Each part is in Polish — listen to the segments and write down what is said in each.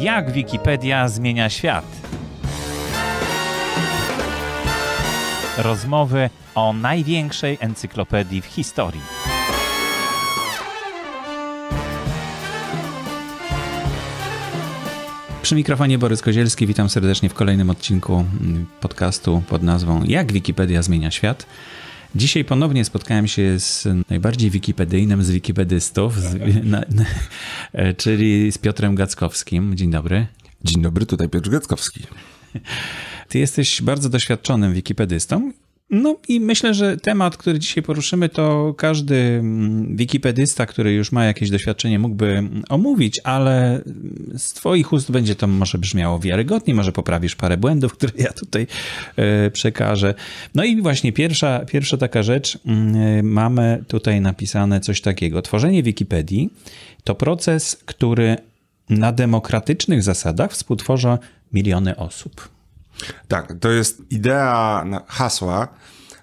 Jak Wikipedia zmienia świat? Rozmowy o największej encyklopedii w historii. Przy mikrofonie Borys Kozielski, witam serdecznie w kolejnym odcinku podcastu pod nazwą Jak Wikipedia zmienia świat. Dzisiaj ponownie spotkałem się z najbardziej wikipedyjnym z wikipedystów, z, tak. na, na, czyli z Piotrem Gackowskim. Dzień dobry. Dzień dobry, tutaj Piotr Gackowski. Ty jesteś bardzo doświadczonym wikipedystą no i myślę, że temat, który dzisiaj poruszymy, to każdy mm, wikipedysta, który już ma jakieś doświadczenie, mógłby mm, omówić, ale mm, z Twoich ust będzie to może brzmiało wiarygodnie, może poprawisz parę błędów, które ja tutaj e, przekażę. No i właśnie pierwsza, pierwsza taka rzecz, e, mamy tutaj napisane coś takiego. Tworzenie Wikipedii to proces, który na demokratycznych zasadach współtworza miliony osób. Tak, to jest idea hasła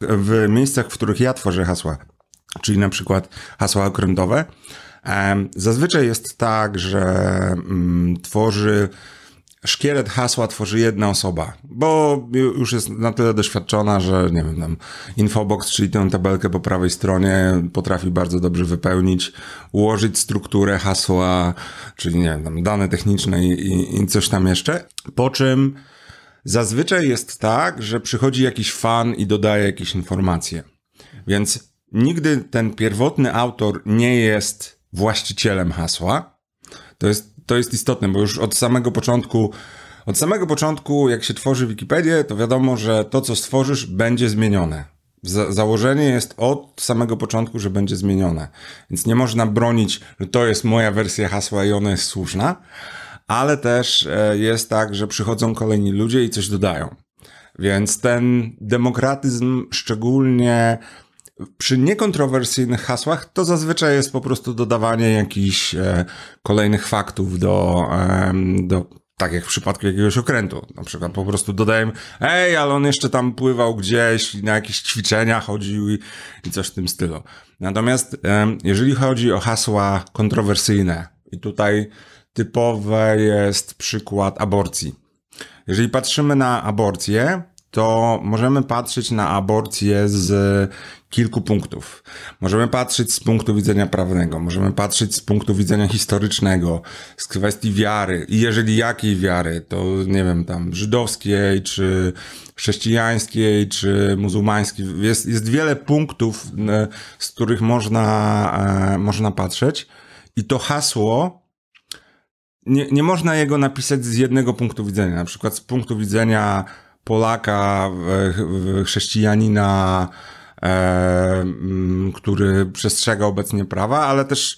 w miejscach, w których ja tworzę hasła, czyli na przykład hasła okrętowe. Zazwyczaj jest tak, że mm, tworzy szkielet hasła tworzy jedna osoba, bo już jest na tyle doświadczona, że nie wiem, tam infobox, czyli tę tabelkę po prawej stronie potrafi bardzo dobrze wypełnić, ułożyć strukturę hasła, czyli nie wiem, tam dane techniczne i, i, i coś tam jeszcze, po czym Zazwyczaj jest tak, że przychodzi jakiś fan i dodaje jakieś informacje. Więc nigdy ten pierwotny autor nie jest właścicielem hasła. To jest, to jest istotne, bo już od samego początku, od samego początku, jak się tworzy Wikipedię, to wiadomo, że to, co stworzysz, będzie zmienione. Za założenie jest od samego początku, że będzie zmienione. Więc nie można bronić, że to jest moja wersja hasła i ona jest słuszna ale też e, jest tak, że przychodzą kolejni ludzie i coś dodają. Więc ten demokratyzm, szczególnie przy niekontrowersyjnych hasłach, to zazwyczaj jest po prostu dodawanie jakichś e, kolejnych faktów do, do tak jak w przypadku jakiegoś okrętu. Na przykład po prostu dodajemy, ej, ale on jeszcze tam pływał gdzieś, na jakieś ćwiczenia chodził i, i coś w tym stylu. Natomiast jeżeli chodzi o hasła kontrowersyjne, i tutaj Typowe jest przykład aborcji. Jeżeli patrzymy na aborcję, to możemy patrzeć na aborcję z kilku punktów. Możemy patrzeć z punktu widzenia prawnego, możemy patrzeć z punktu widzenia historycznego, z kwestii wiary i jeżeli jakiej wiary, to nie wiem, tam żydowskiej, czy chrześcijańskiej, czy muzułmańskiej. Jest, jest wiele punktów, z których można, e, można patrzeć i to hasło nie, nie można jego napisać z jednego punktu widzenia, na przykład z punktu widzenia Polaka, e, chrześcijanina, e, mm, który przestrzega obecnie prawa, ale też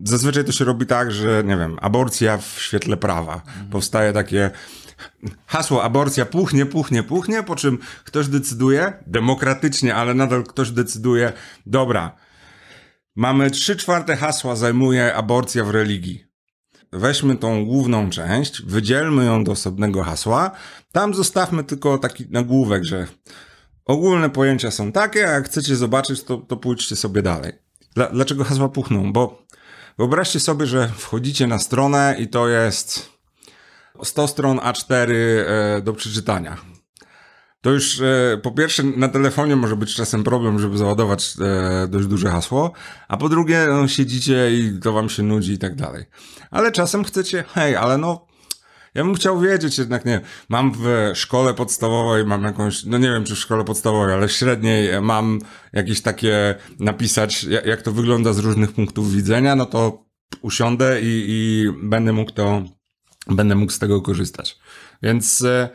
zazwyczaj to się robi tak, że nie wiem, aborcja w świetle prawa. Mhm. Powstaje takie hasło aborcja puchnie, puchnie, puchnie, po czym ktoś decyduje, demokratycznie, ale nadal ktoś decyduje, dobra, mamy trzy czwarte hasła zajmuje aborcja w religii weźmy tą główną część, wydzielmy ją do osobnego hasła. Tam zostawmy tylko taki nagłówek, że ogólne pojęcia są takie, a jak chcecie zobaczyć, to, to pójdźcie sobie dalej. Dla, dlaczego hasła puchną? Bo wyobraźcie sobie, że wchodzicie na stronę i to jest 100 stron A4 e, do przeczytania to już e, po pierwsze na telefonie może być czasem problem, żeby załadować e, dość duże hasło, a po drugie no, siedzicie i to wam się nudzi i tak dalej. Ale czasem chcecie, hej, ale no ja bym chciał wiedzieć jednak, nie mam w szkole podstawowej, mam jakąś, no nie wiem czy w szkole podstawowej, ale średniej e, mam jakieś takie napisać, jak to wygląda z różnych punktów widzenia, no to usiądę i, i będę mógł to, będę mógł z tego korzystać. Więc... E,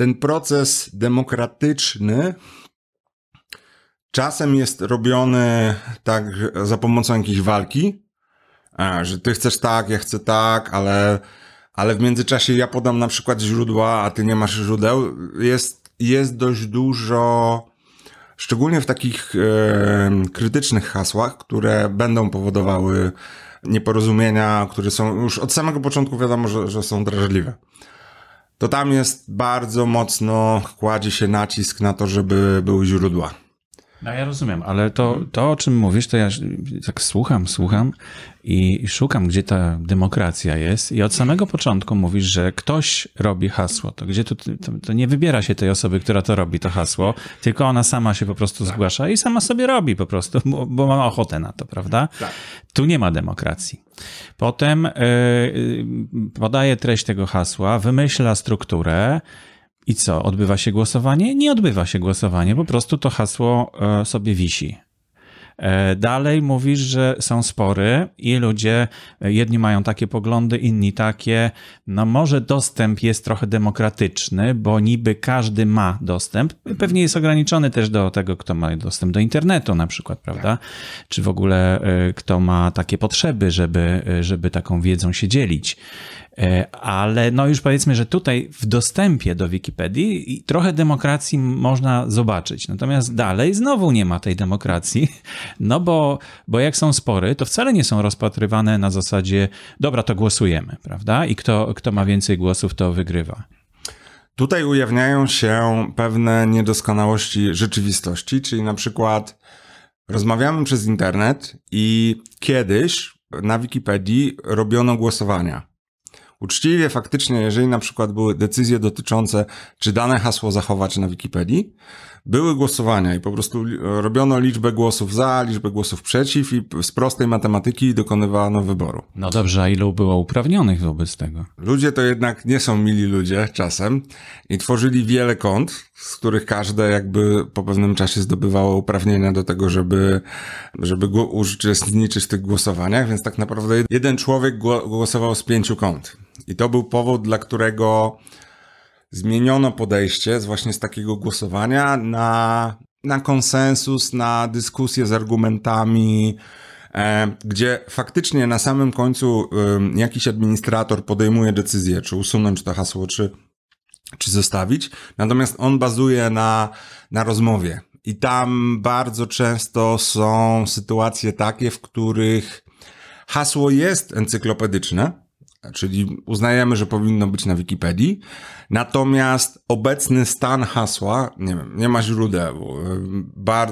ten proces demokratyczny czasem jest robiony tak za pomocą jakiejś walki, że ty chcesz tak, ja chcę tak, ale, ale w międzyczasie ja podam na przykład źródła, a ty nie masz źródeł. Jest, jest dość dużo, szczególnie w takich e, krytycznych hasłach, które będą powodowały nieporozumienia, które są już od samego początku wiadomo, że, że są drażliwe to tam jest bardzo mocno kładzie się nacisk na to, żeby były źródła. No ja rozumiem, ale to, mhm. to o czym mówisz, to ja tak słucham, słucham i szukam, gdzie ta demokracja jest. I od samego początku mówisz, że ktoś robi hasło. To gdzie tu, to, to nie wybiera się tej osoby, która to robi, to hasło, tylko ona sama się po prostu tak. zgłasza i sama sobie robi po prostu, bo, bo ma ochotę na to, prawda? Tak. Tu nie ma demokracji. Potem yy, e, e, podaje treść tego hasła, wymyśla strukturę. I co? Odbywa się głosowanie? Nie odbywa się głosowanie, po prostu to hasło e, sobie wisi. E, dalej mówisz, że są spory i ludzie, e, jedni mają takie poglądy, inni takie. No może dostęp jest trochę demokratyczny, bo niby każdy ma dostęp. Pewnie jest ograniczony też do tego, kto ma dostęp do internetu na przykład, prawda? Czy w ogóle kto ma takie potrzeby, żeby, żeby taką wiedzą się dzielić. E, ale no już powiedzmy, że tutaj w dostępie do Wikipedii trochę demokracji można zobaczyć. Natomiast dalej znowu nie ma tej demokracji, no bo, bo jak są spory, to wcale nie są rozpatrywane na zasadzie dobra, to głosujemy, prawda? I kto, kto ma więcej głosów, to wygrywa. Tutaj ujawniają się pewne niedoskonałości rzeczywistości, czyli na przykład rozmawiamy przez internet i kiedyś na Wikipedii robiono głosowania uczciwie faktycznie, jeżeli na przykład były decyzje dotyczące, czy dane hasło zachować na Wikipedii, były głosowania i po prostu robiono liczbę głosów za, liczbę głosów przeciw i z prostej matematyki dokonywano wyboru. No dobrze, a ilu było uprawnionych wobec tego? Ludzie to jednak nie są mili ludzie czasem i tworzyli wiele kont, z których każde jakby po pewnym czasie zdobywało uprawnienia do tego, żeby, żeby uczestniczyć w tych głosowaniach, więc tak naprawdę jeden człowiek głosował z pięciu kąt. I to był powód, dla którego zmieniono podejście z właśnie z takiego głosowania na, na konsensus, na dyskusję z argumentami, e, gdzie faktycznie na samym końcu e, jakiś administrator podejmuje decyzję, czy usunąć to hasło, czy czy zostawić. Natomiast on bazuje na, na rozmowie. I tam bardzo często są sytuacje takie, w których hasło jest encyklopedyczne, Czyli uznajemy, że powinno być na Wikipedii. Natomiast obecny stan hasła, nie wiem, nie ma źródeł. Bar...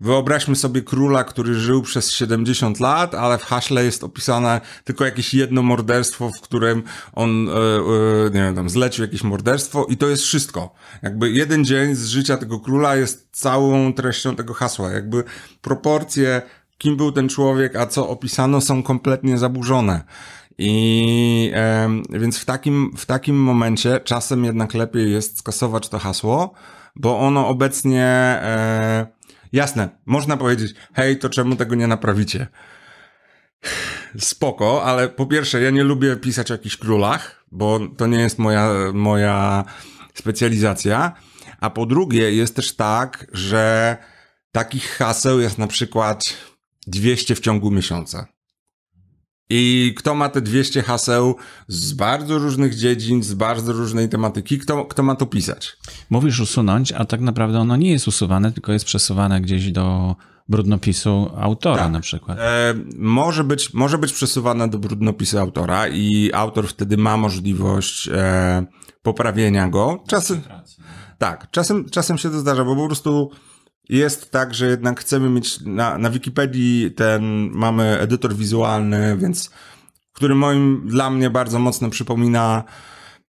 Wyobraźmy sobie króla, który żył przez 70 lat, ale w haśle jest opisane tylko jakieś jedno morderstwo, w którym on, e, e, nie wiem, tam zlecił jakieś morderstwo i to jest wszystko. Jakby jeden dzień z życia tego króla jest całą treścią tego hasła. Jakby proporcje kim był ten człowiek, a co opisano, są kompletnie zaburzone. I e, więc w takim, w takim momencie czasem jednak lepiej jest skasować to hasło, bo ono obecnie e, jasne, można powiedzieć, hej, to czemu tego nie naprawicie? Spoko, ale po pierwsze, ja nie lubię pisać o jakichś królach, bo to nie jest moja, moja specjalizacja. A po drugie, jest też tak, że takich haseł jest na przykład 200 w ciągu miesiąca. I kto ma te 200 haseł z bardzo różnych dziedzin, z bardzo różnej tematyki, kto, kto ma to pisać? Mówisz usunąć, a tak naprawdę ono nie jest usuwane, tylko jest przesuwane gdzieś do brudnopisu autora tak. na przykład. E, może, być, może być przesuwana do brudnopisu autora i autor wtedy ma możliwość e, poprawienia go. Czasem, tak, czasem, czasem się to zdarza, bo po prostu jest tak, że jednak chcemy mieć na, na Wikipedii ten, mamy edytor wizualny, więc, który moim, dla mnie bardzo mocno przypomina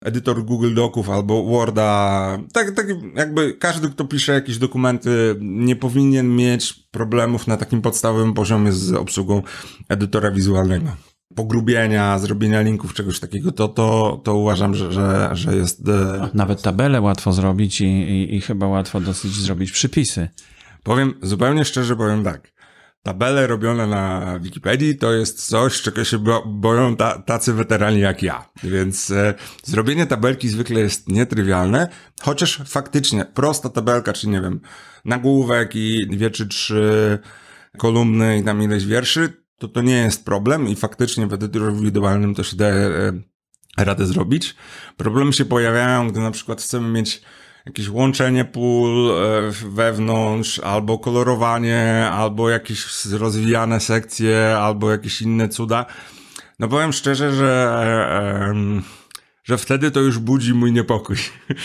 edytor Google Doców albo Worda. Tak, tak jakby każdy, kto pisze jakieś dokumenty, nie powinien mieć problemów na takim podstawowym poziomie z obsługą edytora wizualnego pogrubienia, zrobienia linków, czegoś takiego, to, to, to uważam, że, że, że jest. E, Nawet tabelę łatwo zrobić i, i, i chyba łatwo dosyć zrobić przypisy. Powiem zupełnie szczerze, powiem tak. Tabele robione na Wikipedii to jest coś, czego się boją ta, tacy weterani jak ja. Więc e, zrobienie tabelki zwykle jest nietrywialne, chociaż faktycznie prosta tabelka, czy nie wiem, nagłówek i dwie czy trzy kolumny i tam ileś wierszy, to to nie jest problem i faktycznie w edytorze indywidualnym to się da radę zrobić. Problemy się pojawiają, gdy na przykład chcemy mieć jakieś łączenie pól e, wewnątrz, albo kolorowanie, albo jakieś rozwijane sekcje, albo jakieś inne cuda. No powiem szczerze, że e, że wtedy to już budzi mój niepokój.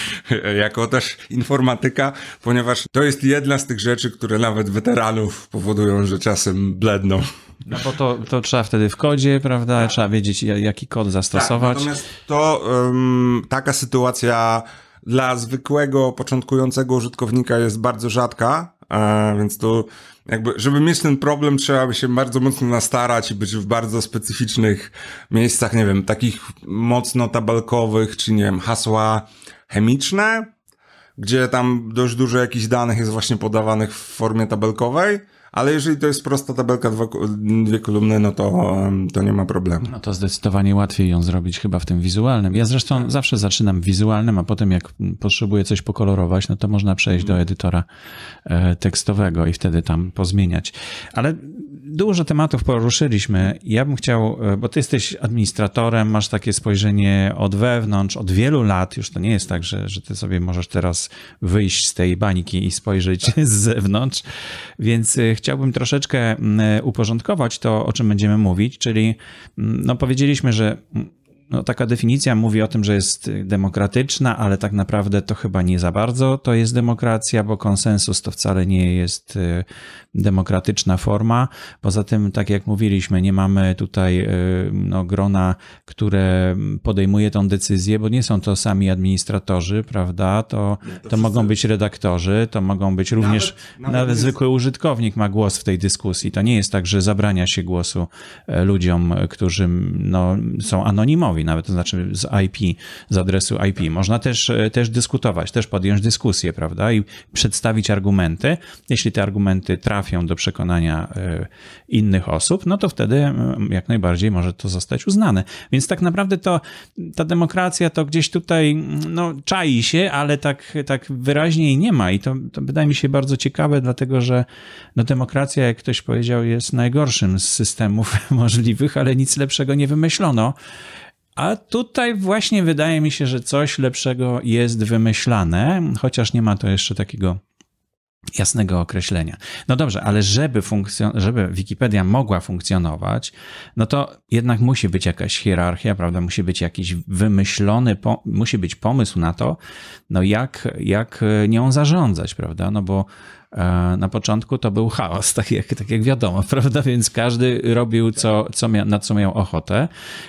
jako też informatyka, ponieważ to jest jedna z tych rzeczy, które nawet weteranów powodują, że czasem bledną. No bo to, to trzeba wtedy w kodzie, prawda? Tak. Trzeba wiedzieć, jaki kod tak, zastosować. Tak, natomiast to um, taka sytuacja dla zwykłego, początkującego użytkownika jest bardzo rzadka, e, więc tu jakby, żeby mieć ten problem, trzeba by się bardzo mocno nastarać i być w bardzo specyficznych miejscach, nie wiem, takich mocno tabelkowych, czy nie wiem, hasła chemiczne, gdzie tam dość dużo jakichś danych jest właśnie podawanych w formie tabelkowej ale jeżeli to jest prosta tabelka, dwa, dwie kolumny, no to, to nie ma problemu. No to zdecydowanie łatwiej ją zrobić chyba w tym wizualnym. Ja zresztą zawsze zaczynam wizualnym, a potem jak potrzebuję coś pokolorować, no to można przejść do mhm. edytora e, tekstowego i wtedy tam pozmieniać. Ale dużo tematów poruszyliśmy. Ja bym chciał, e, bo ty jesteś administratorem, masz takie spojrzenie od wewnątrz, od wielu lat. Już to nie jest tak, że, że ty sobie możesz teraz wyjść z tej bańki i spojrzeć z zewnątrz. Więc e, chciałbym troszeczkę mm, e, uporządkować to, o czym będziemy mówić, czyli mm, no, powiedzieliśmy, że mm, no, taka definicja mówi o tym, że jest demokratyczna, ale tak naprawdę to chyba nie za bardzo to jest demokracja, bo konsensus to wcale nie jest y, demokratyczna forma. Poza tym, tak jak mówiliśmy, nie mamy tutaj y, no, grona, które podejmuje tą decyzję, bo nie są to sami administratorzy, prawda? To, to, to mogą być redaktorzy, to mogą być również nawet, nawet, nawet zwykły jest... użytkownik ma głos w tej dyskusji. To nie jest tak, że zabrania się głosu e, ludziom, którzy no, są anonimowi systemowi, nawet to znaczy z IP, z adresu IP. Można też, e, też dyskutować, też podjąć dyskusję, prawda, i przedstawić argumenty. Jeśli te argumenty trafią do przekonania e, innych osób, no to wtedy jak najbardziej może to zostać uznane. Więc tak naprawdę to ta demokracja to gdzieś tutaj no, czai się, ale tak, tak wyraźnie jej nie ma. I to, to wydaje mi się bardzo ciekawe, dlatego że no, demokracja, jak ktoś powiedział, jest najgorszym z systemów możliwych, ale nic lepszego nie wymyślono. A tutaj właśnie wydaje mi się, że coś lepszego jest wymyślane, chociaż nie ma to jeszcze takiego jasnego określenia. No dobrze, ale żeby, żeby Wikipedia mogła funkcjonować, no to jednak musi być jakaś hierarchia, prawda? Musi być jakiś wymyślony, musi być pomysł na to, no jak, jak nią zarządzać, prawda? No bo e, na początku to był chaos, tak jak, tak jak wiadomo, prawda? Więc każdy robił, co, co na co miał ochotę.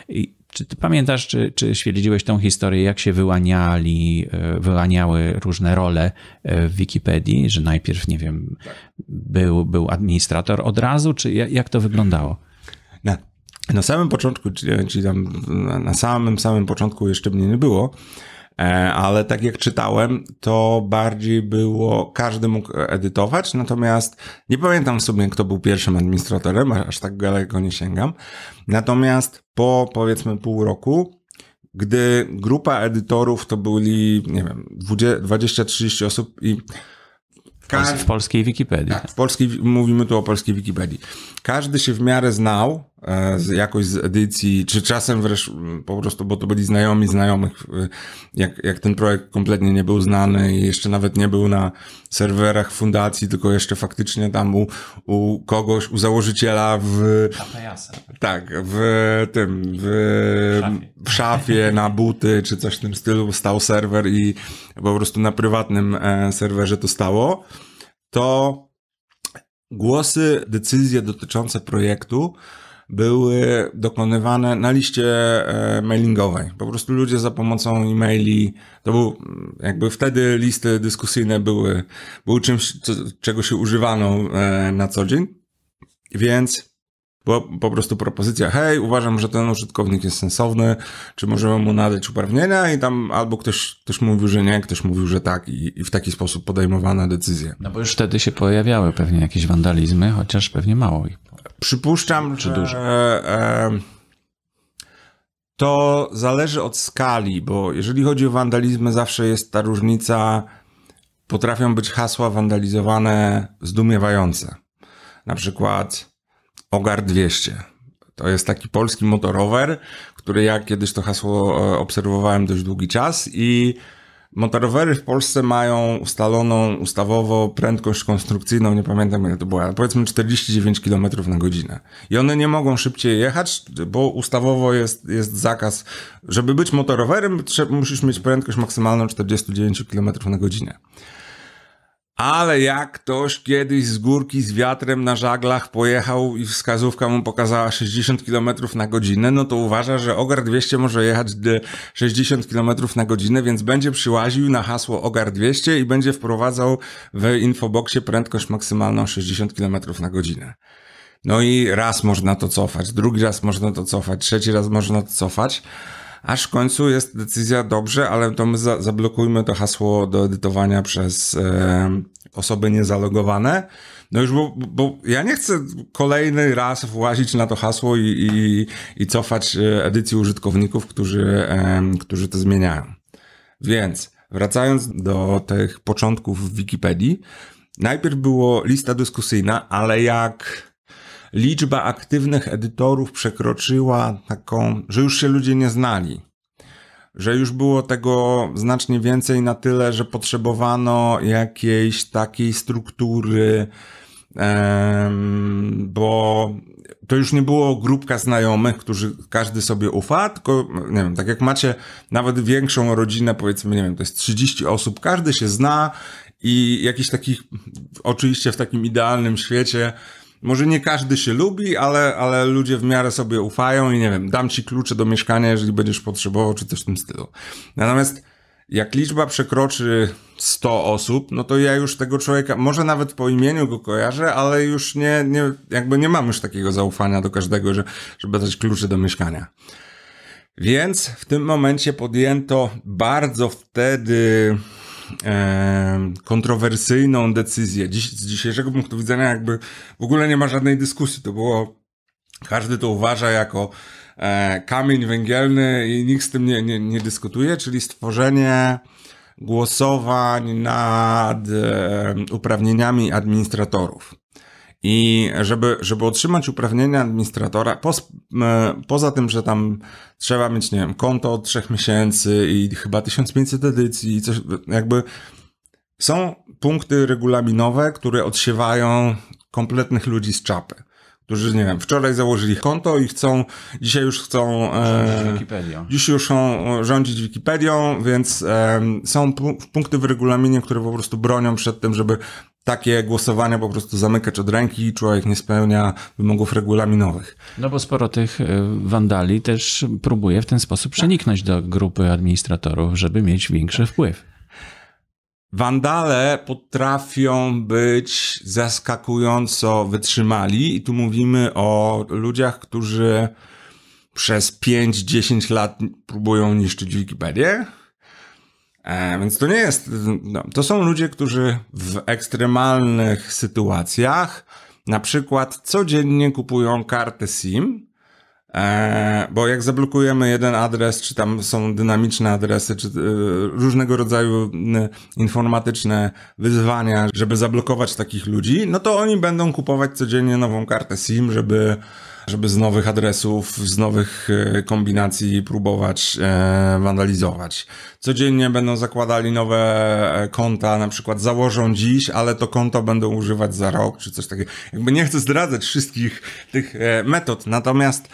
I, czy ty pamiętasz, czy, czy śledziłeś tą historię, jak się wyłaniali, e, wyłaniały różne role e, w Wikipedii, że najpierw, nie wiem, był, był administrator od razu, czy jak to wyglądało? Na, na samym początku, czyli tam, na samym samym początku jeszcze mnie nie było, E, ale tak jak czytałem, to bardziej było, każdy mógł edytować, natomiast nie pamiętam sobie, kto był pierwszym administratorem, aż tak daleko nie sięgam. Natomiast po powiedzmy pół roku, gdy grupa edytorów to byli, nie wiem, 20-30 osób i w polskiej Wikipedii. Tak, w polskiej, mówimy tu o polskiej Wikipedii. Każdy się w miarę znał, E, jakoś z edycji, czy czasem wreszcie po prostu, bo to byli znajomi znajomych, jak, jak ten projekt kompletnie nie był znany i jeszcze nawet nie był na serwerach fundacji, tylko jeszcze faktycznie tam u, u kogoś, u założyciela w... Tak, w tym, w, w szafie. w szafie, na buty, czy coś w tym stylu stał serwer i po prostu na prywatnym e, serwerze to stało, to głosy, decyzje dotyczące projektu były dokonywane na liście e, mailingowej. Po prostu ludzie za pomocą e-maili, to był, jakby wtedy listy dyskusyjne były, były czymś, co, czego się używano e, na co dzień, więc była po prostu propozycja, hej, uważam, że ten użytkownik jest sensowny, czy możemy mu nadać uprawnienia i tam albo ktoś, ktoś mówił, że nie, ktoś mówił, że tak i, i w taki sposób podejmowano decyzja. No bo już wtedy się pojawiały pewnie jakieś wandalizmy, chociaż pewnie mało ich Przypuszczam, czy duży? E, to zależy od skali, bo jeżeli chodzi o wandalizm, zawsze jest ta różnica. Potrafią być hasła wandalizowane zdumiewające. Na przykład Ogar 200. To jest taki polski motorower, który ja kiedyś to hasło e, obserwowałem dość długi czas i Motorowery w Polsce mają ustaloną ustawowo prędkość konstrukcyjną, nie pamiętam ile to była, ale powiedzmy 49 km na godzinę. I one nie mogą szybciej jechać, bo ustawowo jest, jest zakaz, żeby być motorowerem, musisz mieć prędkość maksymalną 49 km na godzinę. Ale jak ktoś kiedyś z górki z wiatrem na żaglach pojechał i wskazówka mu pokazała 60 km na godzinę, no to uważa, że Ogar 200 może jechać 60 km na godzinę, więc będzie przyłaził na hasło Ogar 200 i będzie wprowadzał w infoboksie prędkość maksymalną 60 km na godzinę. No i raz można to cofać, drugi raz można to cofać, trzeci raz można to cofać aż w końcu jest decyzja, dobrze, ale to my za, zablokujmy to hasło do edytowania przez e, osoby niezalogowane. No już, bo, bo, ja nie chcę kolejny raz włazić na to hasło i, i, i cofać e, edycji użytkowników, którzy, e, którzy to zmieniają. Więc wracając do tych początków w Wikipedii, najpierw było lista dyskusyjna, ale jak liczba aktywnych edytorów przekroczyła taką, że już się ludzie nie znali. Że już było tego znacznie więcej na tyle, że potrzebowano jakiejś takiej struktury, bo to już nie było grupka znajomych, którzy każdy sobie ufa, tylko nie wiem, tak jak macie nawet większą rodzinę, powiedzmy, nie wiem, to jest 30 osób, każdy się zna i jakiś takich, oczywiście w takim idealnym świecie, może nie każdy się lubi, ale, ale ludzie w miarę sobie ufają i nie wiem, dam ci klucze do mieszkania, jeżeli będziesz potrzebował, czy też w tym stylu. Natomiast jak liczba przekroczy 100 osób, no to ja już tego człowieka, może nawet po imieniu go kojarzę, ale już nie, nie jakby nie mam już takiego zaufania do każdego, że, żeby dać klucze do mieszkania. Więc w tym momencie podjęto bardzo wtedy e, kontrowersyjną decyzję. Dziś, z dzisiejszego punktu widzenia jakby w ogóle nie ma żadnej dyskusji. To było, każdy to uważa jako e, kamień węgielny i nikt z tym nie, nie, nie dyskutuje, czyli stworzenie głosowań nad e, uprawnieniami administratorów. I żeby, żeby otrzymać uprawnienia administratora, po, e, poza tym, że tam trzeba mieć, nie wiem, konto od 3 miesięcy i chyba 1500 edycji, i coś, jakby są punkty regulaminowe, które odsiewają kompletnych ludzi z czapy którzy, nie wiem, wczoraj założyli konto i chcą, dzisiaj już chcą. E, Wikipedią. Dziś już chcą e, rządzić Wikipedią, więc e, są punkty w regulaminie, które po prostu bronią przed tym, żeby takie głosowania po prostu zamykać od ręki i człowiek nie spełnia wymogów regulaminowych. No bo sporo tych e, wandali też próbuje w ten sposób tak. przeniknąć do grupy administratorów, żeby mieć większy tak. wpływ. Wandale potrafią być zaskakująco wytrzymali, i tu mówimy o ludziach, którzy przez 5-10 lat próbują niszczyć Wikipedię, E, więc to nie jest, no, to są ludzie, którzy w ekstremalnych sytuacjach, na przykład codziennie kupują kartę SIM, e, bo jak zablokujemy jeden adres, czy tam są dynamiczne adresy, czy e, różnego rodzaju informatyczne wyzwania, żeby zablokować takich ludzi, no to oni będą kupować codziennie nową kartę SIM, żeby żeby z nowych adresów, z nowych e, kombinacji próbować e, wandalizować. Codziennie będą zakładali nowe e, konta, na przykład założą dziś, ale to konto będą używać za rok, czy coś takiego. Jakby nie chcę zdradzać wszystkich tych metod, natomiast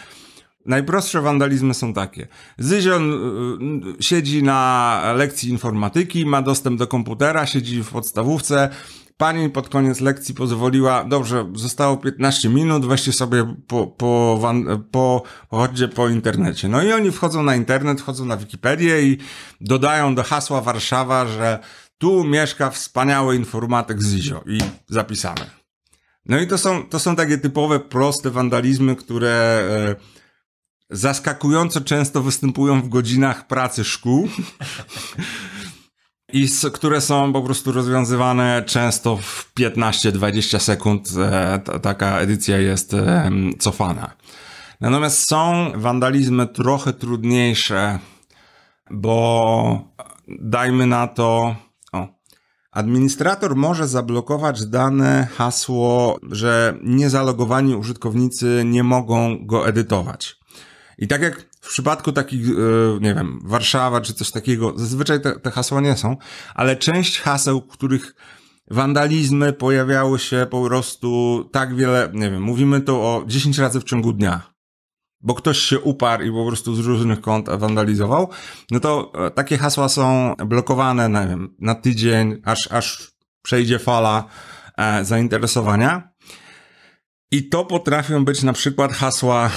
Najprostsze wandalizmy są takie. Zyzion siedzi na lekcji informatyki, ma dostęp do komputera, siedzi w podstawówce, Pani pod koniec lekcji pozwoliła, dobrze, zostało 15 minut, weźcie sobie po, po, po, po internecie. No i oni wchodzą na internet, wchodzą na Wikipedię i dodają do hasła Warszawa, że tu mieszka wspaniały informatyk Zizio i zapisane. No i to są, to są takie typowe, proste wandalizmy, które e, zaskakująco często występują w godzinach pracy szkół. i z, które są po prostu rozwiązywane często w 15-20 sekund. E, t, taka edycja jest e, cofana. Natomiast są wandalizmy trochę trudniejsze, bo dajmy na to. administrator może zablokować dane hasło, że niezalogowani użytkownicy nie mogą go edytować. I tak jak w przypadku takich, e, nie wiem, Warszawa czy coś takiego, zazwyczaj te, te hasła nie są, ale część haseł, których wandalizmy pojawiały się po prostu tak wiele, nie wiem, mówimy to o 10 razy w ciągu dnia, bo ktoś się uparł i po prostu z różnych kąt wandalizował, no to e, takie hasła są blokowane, nie wiem, na tydzień, aż, aż przejdzie fala e, zainteresowania. I to potrafią być na przykład hasła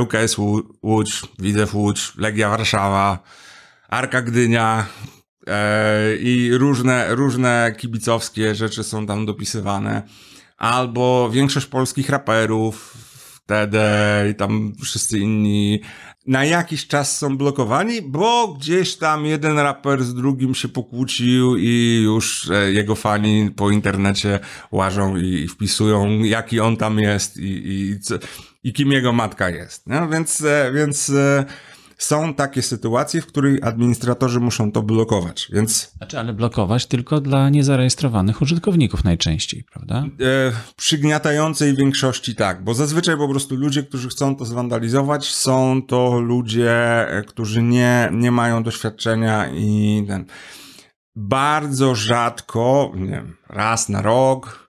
ŁKS Łódź, Widzew Łódź, Legia Warszawa, Arka Gdynia e, i różne, różne kibicowskie rzeczy są tam dopisywane. Albo większość polskich raperów, wtedy i tam wszyscy inni na jakiś czas są blokowani, bo gdzieś tam jeden raper z drugim się pokłócił i już e, jego fani po internecie łażą i, i wpisują, jaki on tam jest i, i co, i kim jego matka jest. No, więc, e, więc e, są takie sytuacje, w których administratorzy muszą to blokować, więc... Znaczy, ale blokować tylko dla niezarejestrowanych użytkowników najczęściej, prawda? E, przygniatającej większości tak, bo zazwyczaj po prostu ludzie, którzy chcą to zwandalizować, są to ludzie, e, którzy nie, nie mają doświadczenia i ten... Bardzo rzadko, nie wiem, raz na rok,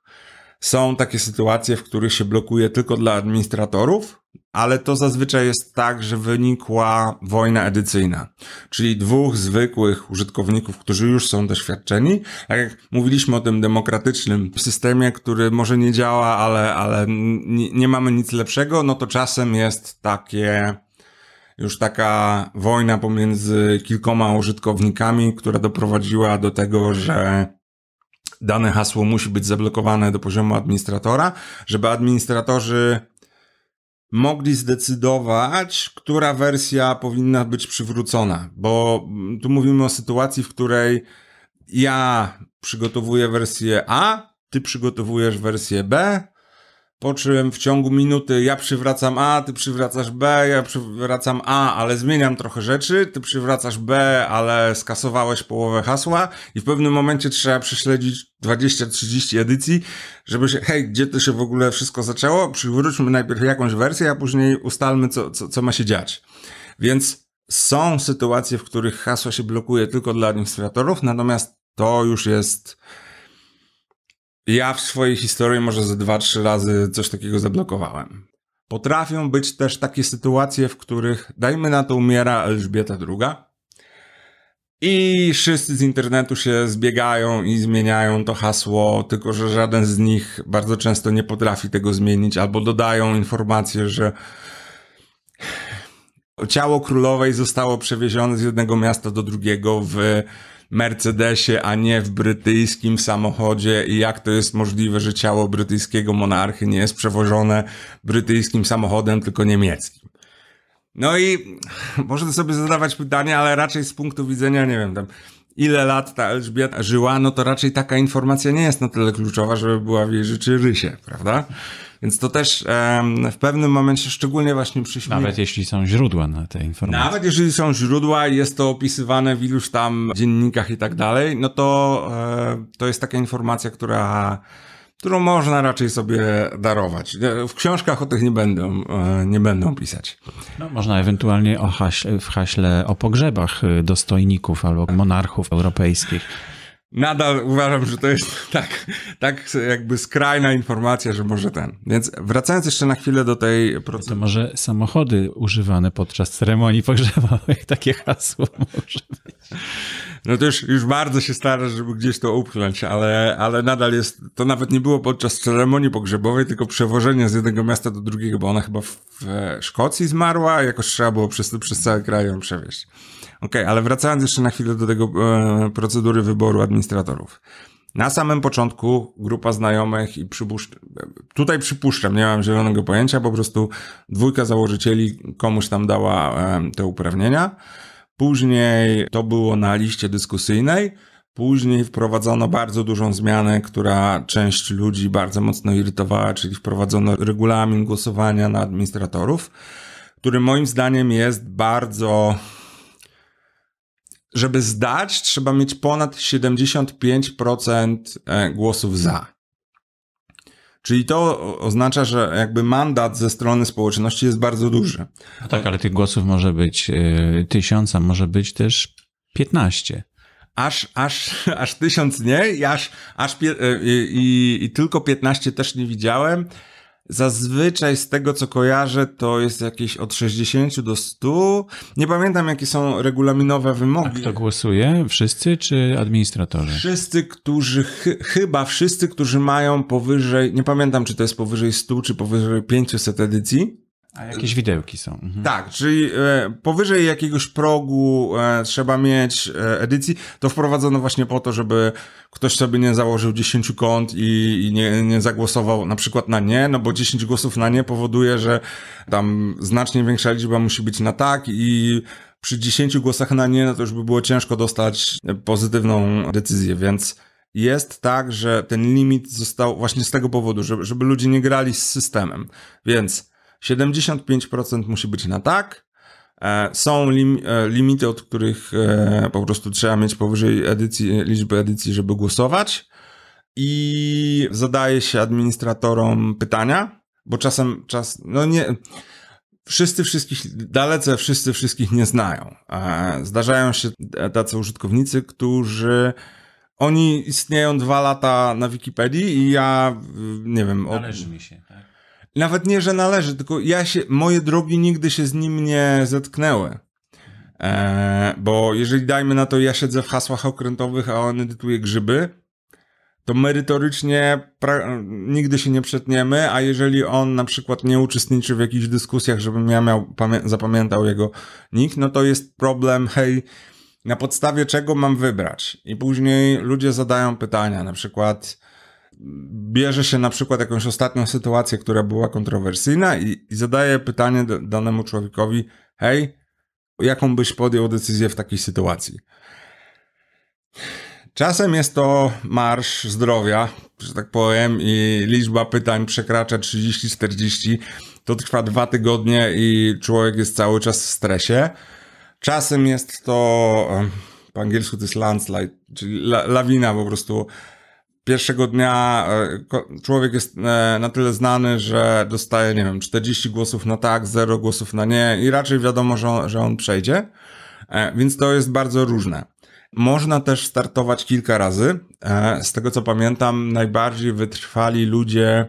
są takie sytuacje, w których się blokuje tylko dla administratorów, ale to zazwyczaj jest tak, że wynikła wojna edycyjna, czyli dwóch zwykłych użytkowników, którzy już są doświadczeni. Tak jak mówiliśmy o tym demokratycznym systemie, który może nie działa, ale, ale nie, nie mamy nic lepszego, no to czasem jest takie już taka wojna pomiędzy kilkoma użytkownikami, która doprowadziła do tego, że dane hasło musi być zablokowane do poziomu administratora, żeby administratorzy mogli zdecydować, która wersja powinna być przywrócona, bo mm, tu mówimy o sytuacji, w której ja przygotowuję wersję A, ty przygotowujesz wersję B, po czym w ciągu minuty ja przywracam A, ty przywracasz B, ja przywracam A, ale zmieniam trochę rzeczy, ty przywracasz B, ale skasowałeś połowę hasła i w pewnym momencie trzeba prześledzić 20-30 edycji, żeby się, hej, gdzie to się w ogóle wszystko zaczęło, przywróćmy najpierw jakąś wersję, a później ustalmy, co, co, co ma się dziać. Więc są sytuacje, w których hasła się blokuje tylko dla administratorów, natomiast to już jest ja w swojej historii może ze dwa, trzy razy coś takiego zablokowałem. Potrafią być też takie sytuacje, w których dajmy na to umiera Elżbieta II i wszyscy z internetu się zbiegają i zmieniają to hasło, tylko że żaden z nich bardzo często nie potrafi tego zmienić albo dodają informację, że ciało królowej zostało przewiezione z jednego miasta do drugiego w Mercedesie, a nie w brytyjskim samochodzie i jak to jest możliwe, że ciało brytyjskiego monarchy nie jest przewożone brytyjskim samochodem, tylko niemieckim. No i można sobie zadawać pytania, ale raczej z punktu widzenia, nie wiem, tam ile lat ta Elżbieta żyła, no to raczej taka informacja nie jest na tyle kluczowa, żeby była w jej rzeczy rysie, prawda? Więc to też um, w pewnym momencie, szczególnie właśnie przy Nawet jeśli są źródła na te informacje. Nawet jeżeli są źródła i jest to opisywane w iluś tam dziennikach i tak dalej, no to, e, to jest taka informacja, która którą można raczej sobie darować. W książkach o tych nie będą, e, nie będą pisać. No, można ewentualnie o haśle, w haśle o pogrzebach e, dostojników albo monarchów europejskich nadal uważam, że to jest tak, tak jakby skrajna informacja, że może ten. Więc wracając jeszcze na chwilę do tej procedury. To może samochody używane podczas ceremonii pogrzebowych, takie hasło może być. No to już, już bardzo się starałem, żeby gdzieś to upchnąć, ale, ale nadal jest, to nawet nie było podczas ceremonii pogrzebowej, tylko przewożenie z jednego miasta do drugiego, bo ona chyba w Szkocji zmarła, jakoś trzeba było przez, przez cały kraj ją przewieźć. Okej, okay, ale wracając jeszcze na chwilę do tego e, procedury wyboru administratorów. Na samym początku grupa znajomych i przypuszczam, tutaj przypuszczam, nie mam zielonego pojęcia, po prostu dwójka założycieli komuś tam dała e, te uprawnienia. Później to było na liście dyskusyjnej. Później wprowadzono bardzo dużą zmianę, która część ludzi bardzo mocno irytowała, czyli wprowadzono regulamin głosowania na administratorów, który moim zdaniem jest bardzo żeby zdać, trzeba mieć ponad 75% e, głosów za. Czyli to oznacza, że jakby mandat ze strony społeczności jest bardzo duży. No tak, ale tych głosów może być yy, tysiąca, może być też 15 aż, aż, aż tysiąc nie, i aż, aż pie- e, i, i, i, tylko 15 też nie widziałem. Zazwyczaj z tego co kojarzę, to jest jakieś od 60 do 100. Nie pamiętam, jakie są regulaminowe wymogi. A kto głosuje? Wszyscy czy administratorzy? Wszyscy, którzy, chyba wszyscy, którzy mają powyżej, nie pamiętam, czy to jest powyżej 100, czy powyżej 500 edycji. A jakieś widełki są. Mhm. Tak, czyli e, powyżej jakiegoś progu e, trzeba mieć e, edycji. To wprowadzono właśnie po to, żeby ktoś sobie nie założył 10 kont i, nie, nie zagłosował na przykład na nie, no bo 10 głosów na nie powoduje, że tam znacznie większa liczba musi być na tak i przy 10 głosach na nie, no to już by było ciężko dostać pozytywną decyzję, więc jest tak, że ten limit został właśnie z tego powodu, żeby, żeby ludzie nie grali z systemem. Więc 75% musi być na tak. E, są lim, e, limity, od których e, po prostu trzeba mieć powyżej edycji, liczby edycji, żeby głosować. I zadaje się administratorom pytania, bo czasem czas, no nie, wszyscy wszystkich, dalece wszyscy wszystkich nie znają. Zdarzają się tacy użytkownicy, którzy oni istnieją dwa lata na Wikipedii i ja nie wiem. Należy od... mi się, tak? Nawet nie, że należy, tylko ja się, moje drogi nigdy się z nim nie zetknęły. Eee, bo jeżeli dajmy na to, ja siedzę w hasłach okrętowych, a on edytuje grzyby, to merytorycznie nigdy się nie przetniemy, a jeżeli on na przykład nie uczestniczy w jakichś dyskusjach, żebym ja miał, zapamiętał jego nick, no to jest problem, hej, na podstawie czego mam wybrać? I później ludzie zadają pytania, na przykład bierze się na przykład jakąś ostatnią sytuację, która była kontrowersyjna i, i zadaje pytanie danemu człowiekowi, hej, jaką byś podjął decyzję w takiej sytuacji? Czasem jest to marsz zdrowia, że tak powiem, i liczba pytań przekracza 30-40. To trwa dwa tygodnie i człowiek jest cały czas w stresie. Czasem jest to, po angielsku to jest landslide, czyli la, lawina po prostu pierwszego dnia e, człowiek jest e, na tyle znany, że dostaje, nie wiem, 40 głosów na tak, 0 głosów na nie i raczej wiadomo, że on, że on przejdzie. E, więc to jest bardzo różne. Można też startować kilka razy. Z tego co pamiętam, najbardziej wytrwali ludzie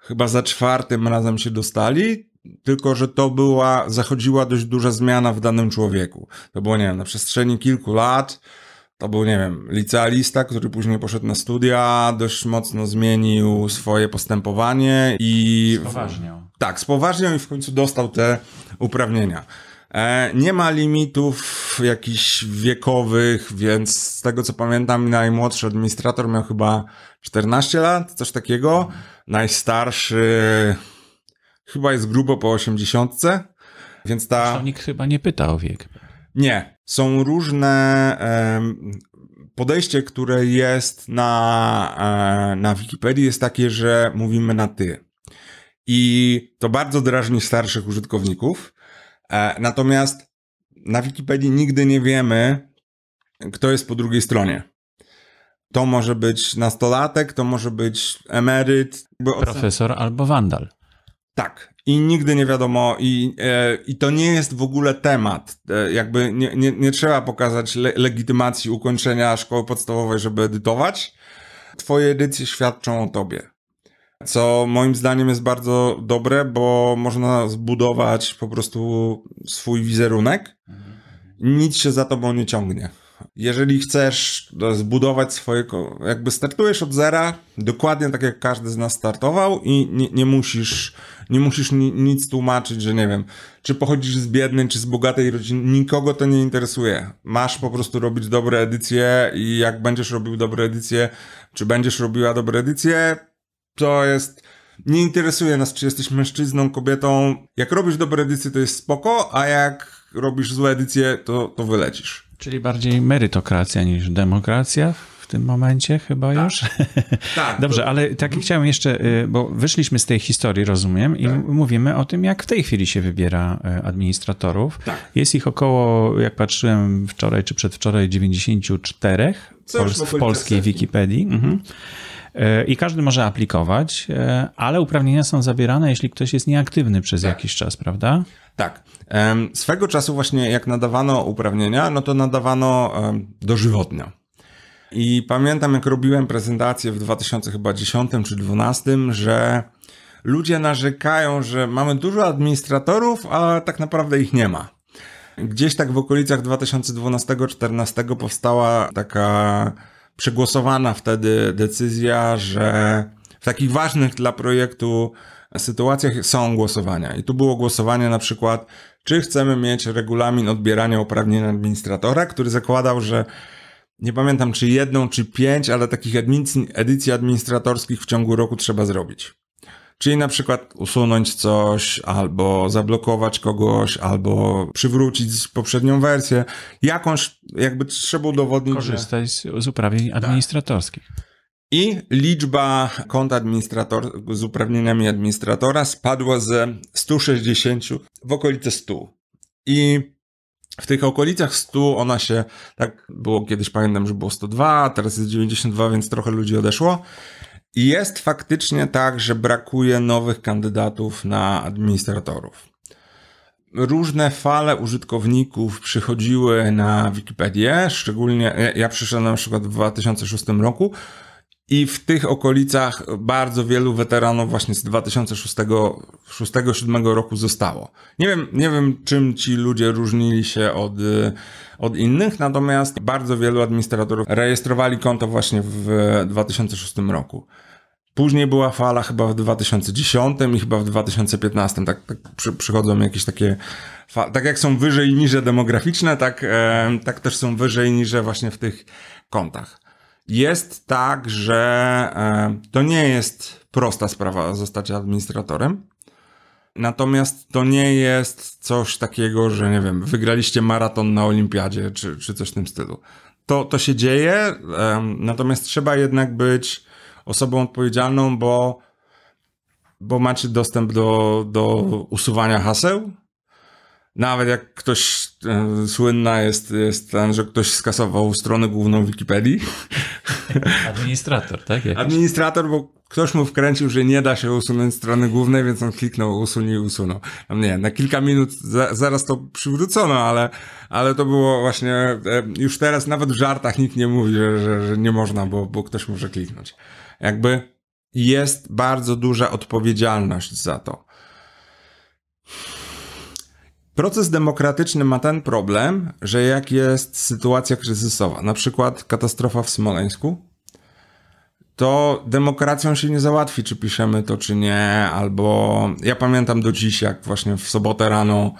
chyba za czwartym razem się dostali, tylko że to była, zachodziła dość duża zmiana w danym człowieku. To było, nie wiem, na przestrzeni kilku lat to był, nie wiem, licealista, który później poszedł na studia, dość mocno zmienił swoje postępowanie i. Spoważniał. Tak, spoważniał i w końcu dostał te uprawnienia. E, nie ma limitów jakichś wiekowych, więc z tego co pamiętam, najmłodszy administrator miał chyba 14 lat, coś takiego. Najstarszy chyba jest grubo po 80, więc ta. nikt chyba nie pyta o wiek. Nie, są różne podejście, które jest na, e, na Wikipedii, jest takie, że mówimy na ty. I to bardzo drażni starszych użytkowników. E, natomiast na Wikipedii nigdy nie wiemy, kto jest po drugiej stronie. To może być nastolatek, to może być emeryt. Profesor albo wandal. Tak i nigdy nie wiadomo, i, e, i to nie jest w ogóle temat. E, jakby nie, nie, nie trzeba pokazać le legitymacji ukończenia szkoły podstawowej, żeby edytować. Twoje edycje świadczą o tobie. Co moim zdaniem jest bardzo dobre, bo można zbudować po prostu swój wizerunek. Nic się za tobą nie ciągnie. Jeżeli chcesz zbudować swoje, jakby startujesz od zera, dokładnie tak jak każdy z nas startował i nie, nie musisz nie musisz ni nic tłumaczyć, że nie wiem, czy pochodzisz z biednej, czy z bogatej rodziny. Nikogo to nie interesuje. Masz po prostu robić dobre edycje i jak będziesz robił dobre edycje, czy będziesz robiła dobre edycje, to jest... Nie interesuje nas, czy jesteś mężczyzną, kobietą. Jak robisz dobre edycje, to jest spoko, a jak robisz złe edycje, to, to wylecisz. Czyli bardziej merytokracja niż demokracja? tym momencie chyba tak. już. Tak. Dobrze, ale tak mhm. chciałem jeszcze, y, bo wyszliśmy z tej historii, rozumiem, tak. i mówimy o tym, jak w tej chwili się wybiera y, administratorów. Tak. Jest ich około, jak patrzyłem wczoraj czy przedwczoraj, 94 w polskiej Wikipedii. Mhm. Y, I każdy może aplikować, ale uprawnienia są zabierane, jeśli ktoś jest nieaktywny przez tak. jakiś czas, prawda? Tak. Swego czasu właśnie jak nadawano uprawnienia, no to nadawano dożywotnio. I pamiętam, jak robiłem prezentację w 2010 czy 2012, że ludzie narzekają, że mamy dużo administratorów, a tak naprawdę ich nie ma. Gdzieś tak w okolicach 2012-2014 powstała taka przegłosowana wtedy decyzja, że w takich ważnych dla projektu sytuacjach są głosowania. I tu było głosowanie na przykład, czy chcemy mieć regulamin odbierania uprawnień administratora, który zakładał, że nie pamiętam czy jedną, czy pięć, ale takich edycji administratorskich w ciągu roku trzeba zrobić. Czyli na przykład usunąć coś, albo zablokować kogoś, albo przywrócić poprzednią wersję. Jakąś, jakby trzeba udowodnić. Korzystać że... z, z uprawnień tak. administratorskich. Tak. I liczba kont administrator z uprawnieniami administratora spadła ze 160 w okolice 100. I w tych okolicach 100 ona się, tak było kiedyś, pamiętam, że było 102, teraz jest 92, więc trochę ludzi odeszło. I jest faktycznie tak, że brakuje nowych kandydatów na administratorów. Różne fale użytkowników przychodziły na Wikipedię, szczególnie ja, ja przyszedłem na przykład w 2006 roku, i w tych okolicach bardzo wielu weteranów właśnie z 2006-2007 roku zostało. Nie wiem, nie wiem, czym ci ludzie różnili się od, y, od innych, natomiast bardzo wielu administratorów rejestrowali konto właśnie w 2006 roku. Później była fala chyba w 2010 i chyba w 2015. Tak, tak przy, przychodzą jakieś takie. Tak jak są wyżej niże demograficzne, tak, e, tak też są wyżej niże właśnie w tych kontach. Jest tak, że e, to nie jest prosta sprawa zostać administratorem. Natomiast to nie jest coś takiego, że nie wiem, wygraliście maraton na olimpiadzie czy, czy coś w tym stylu. To, to się dzieje, natomiast trzeba jednak być osobą odpowiedzialną, bo, bo macie dostęp do, do usuwania haseł. Nawet jak ktoś E, słynna jest, jest ten, że ktoś skasował stronę główną Wikipedii. Administrator, tak? Administrator, bo ktoś mu wkręcił, że nie da się usunąć strony głównej, więc on kliknął, usunie i usunął. No nie, na kilka minut za, zaraz to przywrócono, ale, ale to było właśnie, e, już teraz nawet w żartach nikt nie mówi, że, że, że nie można, bo, bo ktoś może kliknąć. Jakby jest bardzo duża odpowiedzialność za to. Proces demokratyczny ma ten problem, że jak jest sytuacja kryzysowa, na przykład katastrofa w Smoleńsku, to demokracją się nie załatwi, czy piszemy to, czy nie, albo ja pamiętam do dziś, jak właśnie w sobotę rano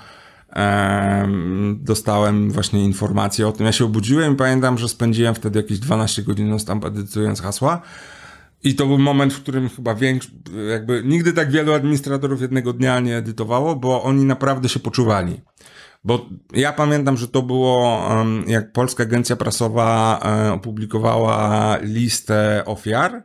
e, dostałem właśnie informację o tym. Ja się obudziłem i pamiętam, że spędziłem wtedy jakieś 12 godzin następując hasła, i to był moment, w którym chyba większość, jakby nigdy tak wielu administratorów jednego dnia nie edytowało, bo oni naprawdę się poczuwali. Bo ja pamiętam, że to było, jak Polska Agencja Prasowa e, opublikowała listę ofiar.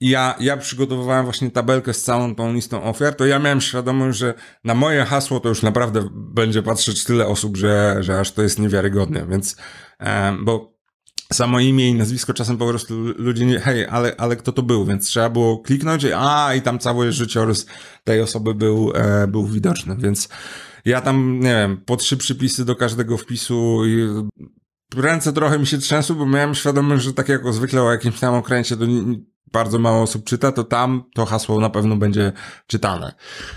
I ja, ja przygotowywałem właśnie tabelkę z całą tą listą ofiar, to ja miałem świadomość, że na moje hasło to już naprawdę będzie patrzeć tyle osób, że, że aż to jest niewiarygodne. Więc, bo samo imię i nazwisko czasem po prostu ludzie nie, hej, ale, ale kto to był, więc trzeba było kliknąć, a i tam cały życiorys tej osoby był, e, był widoczny, więc ja tam, nie wiem, po trzy przypisy do każdego wpisu i ręce trochę mi się trzęsły, bo miałem świadomość, że tak jak zwykle o jakimś tam okręcie, to bardzo mało osób czyta, to tam to hasło na pewno będzie czytane.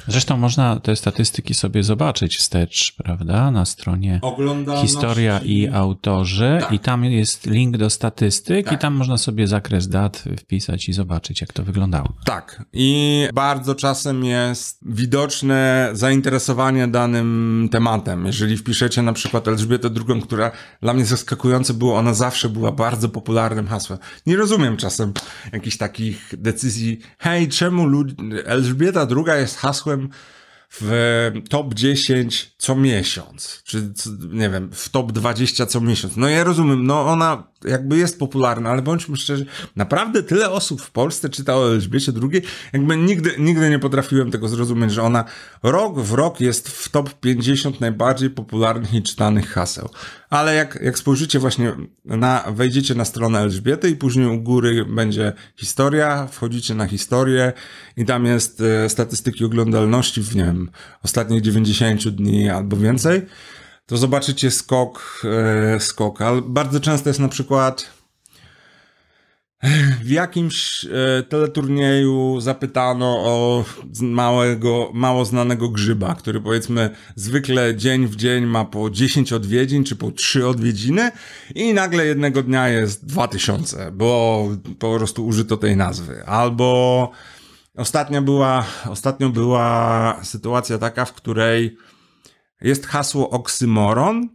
Zresztą można te statystyki sobie zobaczyć wstecz, prawda? Na stronie Historia i Autorzy tak. i tam jest link do statystyk tak. i tam można sobie zakres dat wpisać i zobaczyć, jak to wyglądało. Tak. I bardzo czasem jest widoczne zainteresowanie danym tematem. Jeżeli wpiszecie na przykład Elżbietę II, która dla mnie zaskakujące było, ona zawsze była bardzo popularnym hasłem. Nie rozumiem czasem jakichś takich decyzji, hej, czemu lud... Elżbieta II jest hasłem w top 10 co miesiąc, czy nie wiem, w top 20 co miesiąc. No ja rozumiem, no ona jakby jest popularna, ale bądźmy szczerzy, naprawdę tyle osób w Polsce czyta o Elżbiecie II, jakby nigdy, nigdy nie potrafiłem tego zrozumieć, że ona rok w rok jest w top 50 najbardziej popularnych i czytanych haseł. Ale jak, jak spojrzycie właśnie na, wejdziecie na stronę Elżbiety i później u góry będzie historia, wchodzicie na historię i tam jest e, statystyki oglądalności w, nie wiem, ostatnich 90 dni albo więcej, to zobaczycie skok, e, skok. Ale bardzo często jest na przykład e, w jakimś e, teleturnieju zapytano o małego, mało znanego grzyba, który powiedzmy zwykle dzień w dzień ma po 10 odwiedzin czy po 3 odwiedziny i nagle jednego dnia jest 2000, bo po prostu użyto tej nazwy. Albo ostatnio była, ostatnio była sytuacja taka, w której jest hasło oksymoron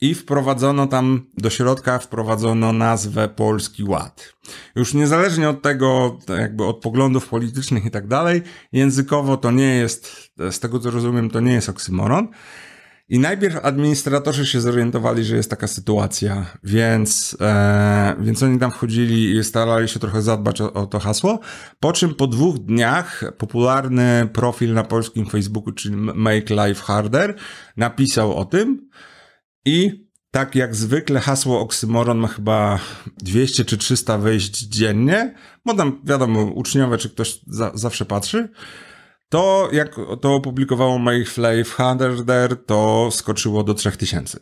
i wprowadzono tam do środka wprowadzono nazwę Polski Ład. Już niezależnie od tego, tak jakby od poglądów politycznych i tak dalej, językowo to nie jest, z tego co rozumiem, to nie jest oksymoron. I najpierw administratorzy się zorientowali, że jest taka sytuacja, więc, e, więc oni tam wchodzili i starali się trochę zadbać o, o, to hasło. Po czym po dwóch dniach popularny profil na polskim Facebooku, czyli Make Life Harder, napisał o tym i tak jak zwykle hasło oksymoron ma chyba 200 czy 300 wejść dziennie, bo tam wiadomo, uczniowie czy ktoś za, zawsze patrzy. To, jak to opublikowało Mayfly w Harder, to skoczyło do 3000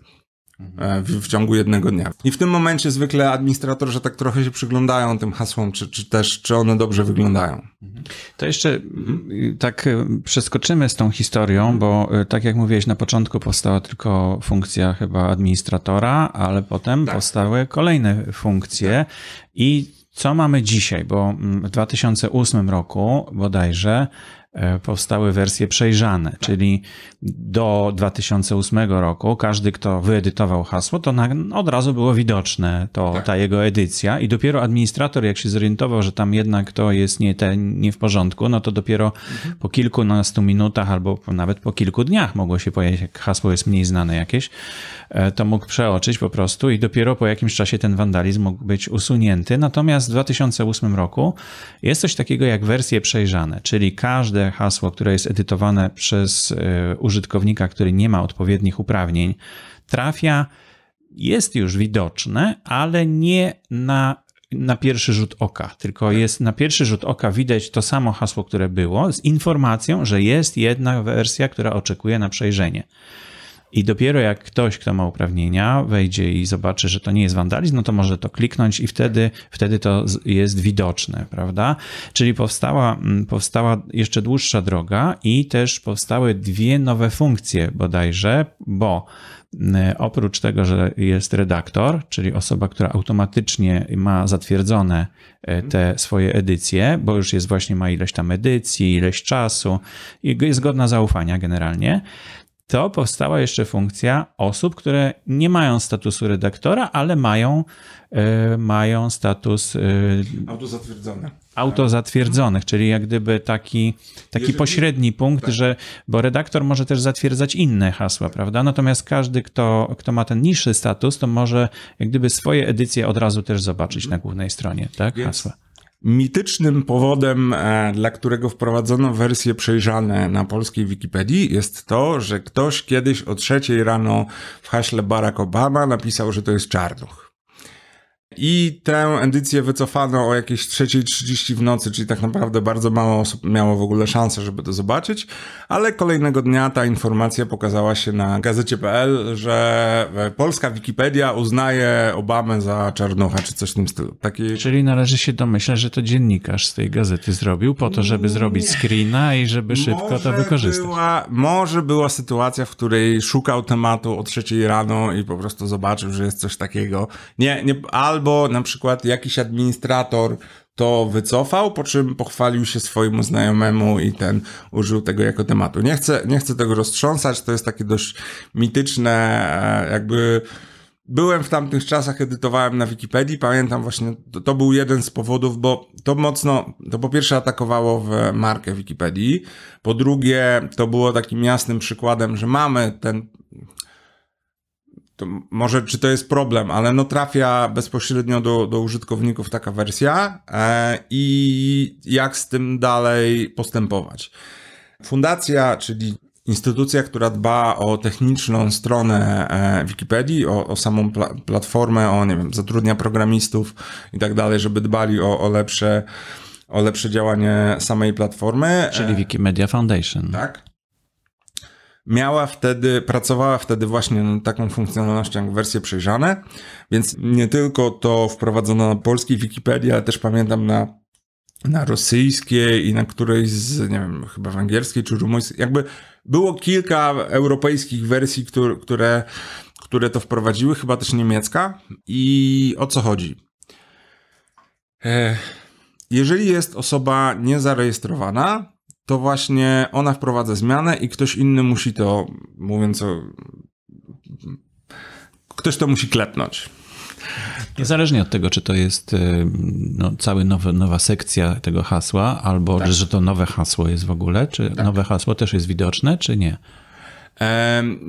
mhm. e, w, w ciągu jednego dnia. I w tym momencie zwykle administratorzy tak trochę się przyglądają tym hasłom, czy, czy też, czy one dobrze wyglądają. Mhm. To jeszcze mm, tak e, przeskoczymy z tą historią, bo e, tak jak mówiłeś, na początku powstała tylko funkcja chyba administratora, ale potem tak. powstały kolejne funkcje tak. i co mamy dzisiaj, bo mm, w 2008 roku bodajże E, powstały wersje przejrzane, tak. czyli do 2008 roku każdy, kto wyedytował hasło, to na, od razu było widoczne to, tak. ta jego edycja i dopiero administrator, jak się zorientował, że tam jednak to jest nie, te, nie w porządku, no to dopiero mhm. po kilkunastu minutach albo nawet po kilku dniach mogło się pojawić, jak hasło jest mniej znane jakieś, e, to mógł przeoczyć po prostu i dopiero po jakimś czasie ten wandalizm mógł być usunięty. Natomiast w 2008 roku jest coś takiego jak wersje przejrzane, czyli każdy hasło, które jest edytowane przez e, użytkownika, który nie ma odpowiednich uprawnień, trafia, jest już widoczne, ale nie na na pierwszy rzut oka, tylko tak. jest na pierwszy rzut oka widać to samo hasło, które było, z informacją, że jest jedna wersja, która oczekuje na przejrzenie. I dopiero jak ktoś, kto ma uprawnienia, wejdzie i zobaczy, że to nie jest wandalizm, no to może to kliknąć i wtedy, wtedy to jest widoczne, prawda? Czyli powstała, mm, powstała jeszcze dłuższa droga i też powstały dwie nowe funkcje bodajże, bo mm, oprócz tego, że jest redaktor, czyli osoba, która automatycznie ma zatwierdzone e, mhm. te swoje edycje, bo już jest właśnie ma ileś tam edycji, ileś czasu i jest godna zaufania generalnie, to powstała jeszcze funkcja osób, które nie mają statusu redaktora, ale mają, y, mają status. Y, e, autozatwierdzony. Autozatwierdzonych, czyli jak gdyby taki, taki Jeżeli... pośredni punkt, tak. że, bo redaktor może też zatwierdzać inne hasła, tak. prawda? Natomiast każdy, kto, kto ma ten niższy status, to może jak gdyby swoje edycje od razu też zobaczyć mhm. na głównej stronie, tak? Więc... Hasła Mitycznym powodem, e, dla którego wprowadzono wersje przejrzane na polskiej Wikipedii, jest to, że ktoś kiedyś o trzeciej rano w haśle Barack Obama napisał, że to jest czarnuch. I tę edycję wycofano o jakieś 3.30 w nocy, czyli tak naprawdę bardzo mało osób miało w ogóle szansę, żeby to zobaczyć, ale kolejnego dnia ta informacja pokazała się na gazecie.pl, że e, polska Wikipedia uznaje Obamę za czarnucha, czy coś w tym stylu. Taki... Czyli należy się domyślać, że to dziennikarz z tej gazety zrobił po to, żeby zrobić screena i żeby szybko może to wykorzystać. Była, może była sytuacja, w której szukał tematu o trzeciej rano i po prostu zobaczył, że jest coś takiego. Nie, nie, albo albo na przykład jakiś administrator to wycofał, po czym pochwalił się swojemu znajomemu i ten użył tego jako tematu. Nie chcę, nie chcę tego roztrząsać, to jest takie dość mityczne, e, jakby. Byłem w tamtych czasach, edytowałem na Wikipedii, pamiętam właśnie, to, to był jeden z powodów, bo to mocno, to po pierwsze atakowało w markę Wikipedii, po drugie to było takim jasnym przykładem, że mamy ten to może czy to jest problem, ale no trafia bezpośrednio do, do użytkowników taka wersja e, i jak z tym dalej postępować. Fundacja, czyli instytucja, która dba o techniczną stronę e, Wikipedii, o, o samą pla platformę, o nie wiem, zatrudnia programistów i tak dalej, żeby dbali o, o lepsze o lepsze działanie samej platformy. Czyli e, Wikimedia Foundation. Tak miała wtedy, pracowała wtedy właśnie nad taką funkcjonalnością jak wersje przejrzane, więc nie tylko to wprowadzono na polskiej Wikipedii, ale też pamiętam na na rosyjskiej i na którejś z, nie wiem, chyba w angielskiej czy rumuńskiej. Jakby było kilka europejskich wersji, które, które, które to wprowadziły, chyba też niemiecka. I o co chodzi? E, jeżeli jest osoba niezarejestrowana, to właśnie ona wprowadza zmianę i ktoś inny musi to, mówiąc o... Ktoś to musi klepnąć. Niezależnie od tego, czy to jest y, no, cały nowy, nowa sekcja tego hasła, albo tak. że to nowe hasło jest w ogóle, czy tak. nowe hasło też jest widoczne, czy nie?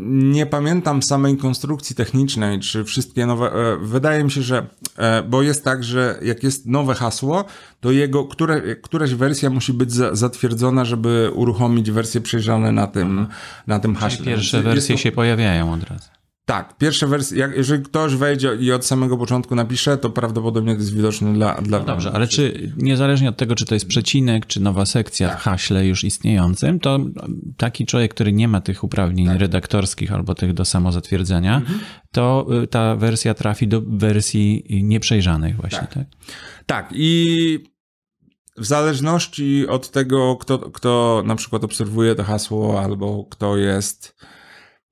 nie pamiętam samej konstrukcji technicznej, czy wszystkie nowe. E, wydaje mi się, że E, bo jest tak, że jak jest nowe hasło, to jego, które, któraś wersja musi być za, zatwierdzona, żeby uruchomić wersję przejrzane na tym, na tym haśle. Pierwsze wersje to... się pojawiają od razu. Tak, pierwsze wersje, jak, jeżeli ktoś wejdzie i od samego początku napisze, to prawdopodobnie to jest widoczne dla... dla no dobrze, ale czy niezależnie od tego, czy to jest przecinek, czy nowa sekcja tak. w haśle już istniejącym, to taki człowiek, który nie ma tych uprawnień tak. redaktorskich albo tych do samozatwierdzenia, mhm. to y, ta wersja trafi do wersji nieprzejrzanych właśnie, tak? Tak, tak. i w zależności od tego, kto, kto na przykład obserwuje to hasło albo kto jest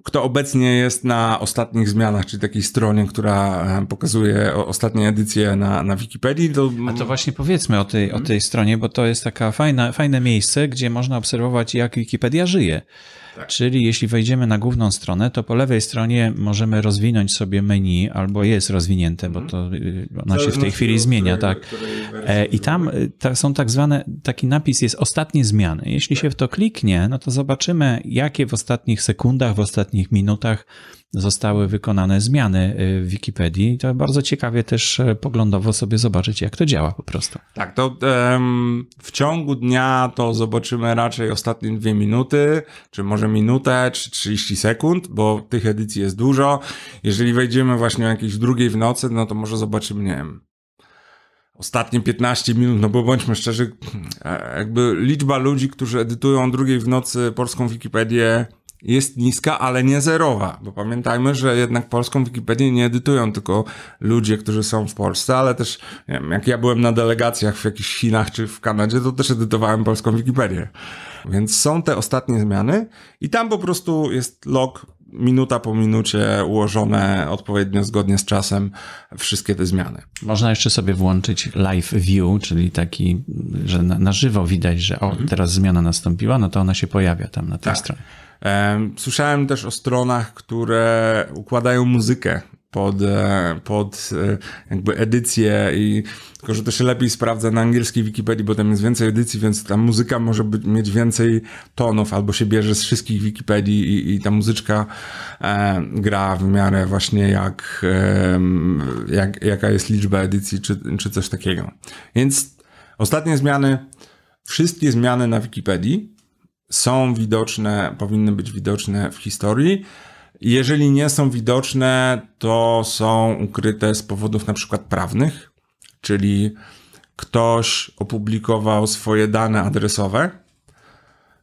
kto obecnie jest na ostatnich zmianach, czyli takiej stronie, która e, pokazuje ostatnie edycje na, na Wikipedii. To... A to właśnie powiedzmy o tej, o tej stronie, bo to jest taka fajna, fajne miejsce, gdzie można obserwować, jak Wikipedia żyje. Tak. Czyli jeśli wejdziemy na główną stronę, to po lewej stronie możemy rozwinąć sobie menu, albo jest rozwinięte, bo to y, ona się w tej chwili zmienia, tak. E, I tam y, ta, są tak zwane, taki napis jest ostatnie zmiany. Jeśli tak. się w to kliknie, no to zobaczymy, jakie w ostatnich sekundach, w ostatnich minutach zostały wykonane zmiany y, w Wikipedii. To bardzo ciekawie też e, poglądowo sobie zobaczyć, jak to działa po prostu. Tak, to um, w ciągu dnia to zobaczymy raczej ostatnie dwie minuty, czy może minutę, czy 30 sekund, bo tych edycji jest dużo. Jeżeli wejdziemy właśnie o jakiejś drugiej w nocy, no to może zobaczymy, nie wiem, ostatnie 15 minut, no bo bądźmy szczerzy, e, jakby liczba ludzi, którzy edytują drugiej w nocy polską Wikipedię jest niska, ale nie zerowa, bo pamiętajmy, że jednak polską Wikipedię nie edytują tylko ludzie, którzy są w Polsce, ale też, nie wiem, jak ja byłem na delegacjach w jakichś Chinach czy w Kanadzie, to też edytowałem polską Wikipedię. Więc są te ostatnie zmiany i tam po prostu jest log minuta po minucie ułożone odpowiednio zgodnie z czasem wszystkie te zmiany. Można jeszcze sobie włączyć live view, czyli taki, że na, na żywo widać, że o, mhm. teraz zmiana nastąpiła, no to ona się pojawia tam na tej tak. stronie. Słyszałem też o stronach, które układają muzykę pod, e, pod e, jakby edycję i tylko, że to się lepiej sprawdza na angielskiej Wikipedii, bo tam jest więcej edycji, więc ta muzyka może być, mieć więcej tonów, albo się bierze z wszystkich Wikipedii i, i ta muzyczka e, gra w miarę właśnie jak, e, jak jaka jest liczba edycji, czy, czy coś takiego. Więc ostatnie zmiany, wszystkie zmiany na Wikipedii są widoczne, powinny być widoczne w historii. Jeżeli nie są widoczne, to są ukryte z powodów na przykład prawnych, czyli ktoś opublikował swoje dane adresowe,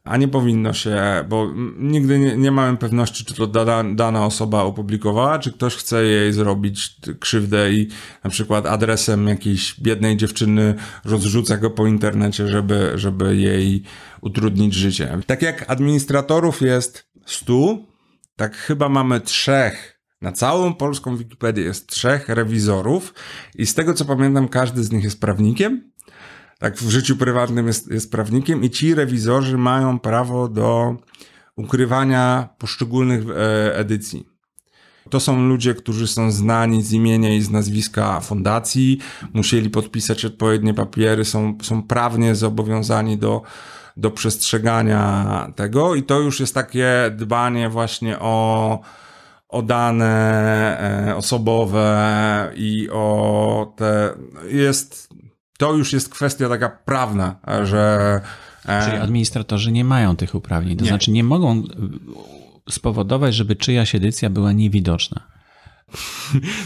a nie powinno się, bo nigdy nie, nie mamy pewności, czy to dana osoba opublikowała, czy ktoś chce jej zrobić krzywdę i na przykład adresem jakiejś biednej dziewczyny rozrzuca go po internecie, żeby, żeby jej utrudnić życie. Tak jak administratorów jest 100, tak chyba mamy trzech na całą polską Wikipedię jest trzech rewizorów i z tego co pamiętam każdy z nich jest prawnikiem tak w życiu prywatnym jest, jest prawnikiem i ci rewizorzy mają prawo do ukrywania poszczególnych e, edycji. To są ludzie, którzy są znani z imienia i z nazwiska fundacji, musieli podpisać odpowiednie papiery, są, są prawnie zobowiązani do, do przestrzegania tego, i to już jest takie dbanie właśnie o, o dane e, osobowe i o te. Jest to już jest kwestia taka prawna, że. E, Czyli administratorzy nie mają tych uprawnień, to nie. znaczy nie mogą e, spowodować, żeby czyjaś edycja była niewidoczna.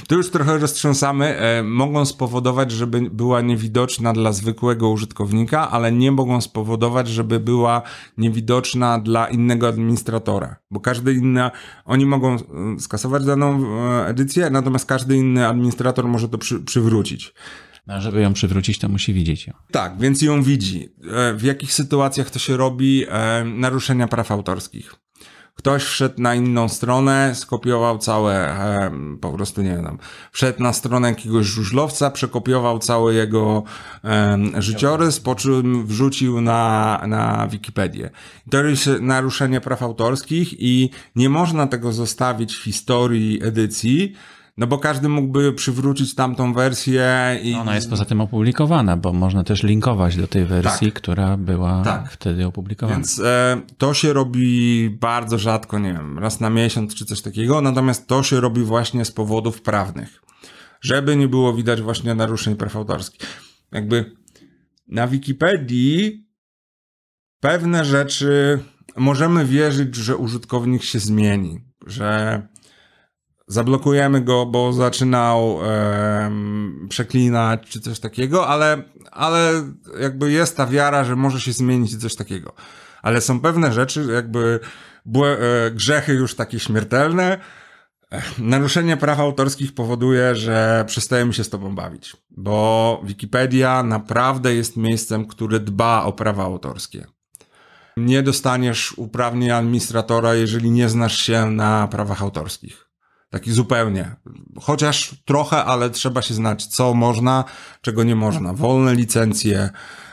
To już trochę roztrząsamy. E, mogą spowodować, żeby była niewidoczna dla zwykłego użytkownika, ale nie mogą spowodować, żeby była niewidoczna dla innego administratora, bo każdy inny, oni mogą skasować daną edycję, natomiast każdy inny administrator może to przy, przywrócić. A no, żeby ją przywrócić, to musi widzieć ją. Tak, więc ją widzi. E, w jakich sytuacjach to się robi? E, naruszenia praw autorskich ktoś wszedł na inną stronę, skopiował całe, e, po prostu nie wiem, wszedł na stronę jakiegoś żużlowca, przekopiował cały jego e, życiorys, po czym wrzucił na, na Wikipedię. To jest naruszenie praw autorskich i nie można tego zostawić w historii edycji, no bo każdy mógłby przywrócić tamtą wersję. I... Ona jest poza tym opublikowana, bo można też linkować do tej wersji, tak. która była tak. wtedy opublikowana. Więc e, to się robi bardzo rzadko, nie wiem, raz na miesiąc czy coś takiego, natomiast to się robi właśnie z powodów prawnych, żeby nie było widać właśnie naruszeń praw autorskich. Jakby na Wikipedii pewne rzeczy możemy wierzyć, że użytkownik się zmieni, że zablokujemy go, bo zaczynał e, przeklinać czy coś takiego, ale, ale jakby jest ta wiara, że może się zmienić coś takiego. Ale są pewne rzeczy, jakby błe, e, grzechy już takie śmiertelne. naruszenie praw autorskich powoduje, że przestajemy się z tobą bawić, bo Wikipedia naprawdę jest miejscem, które dba o prawa autorskie. Nie dostaniesz uprawnień administratora, jeżeli nie znasz się na prawach autorskich. Taki zupełnie. Chociaż trochę, ale trzeba się znać, co można, czego nie można. Wolne licencje,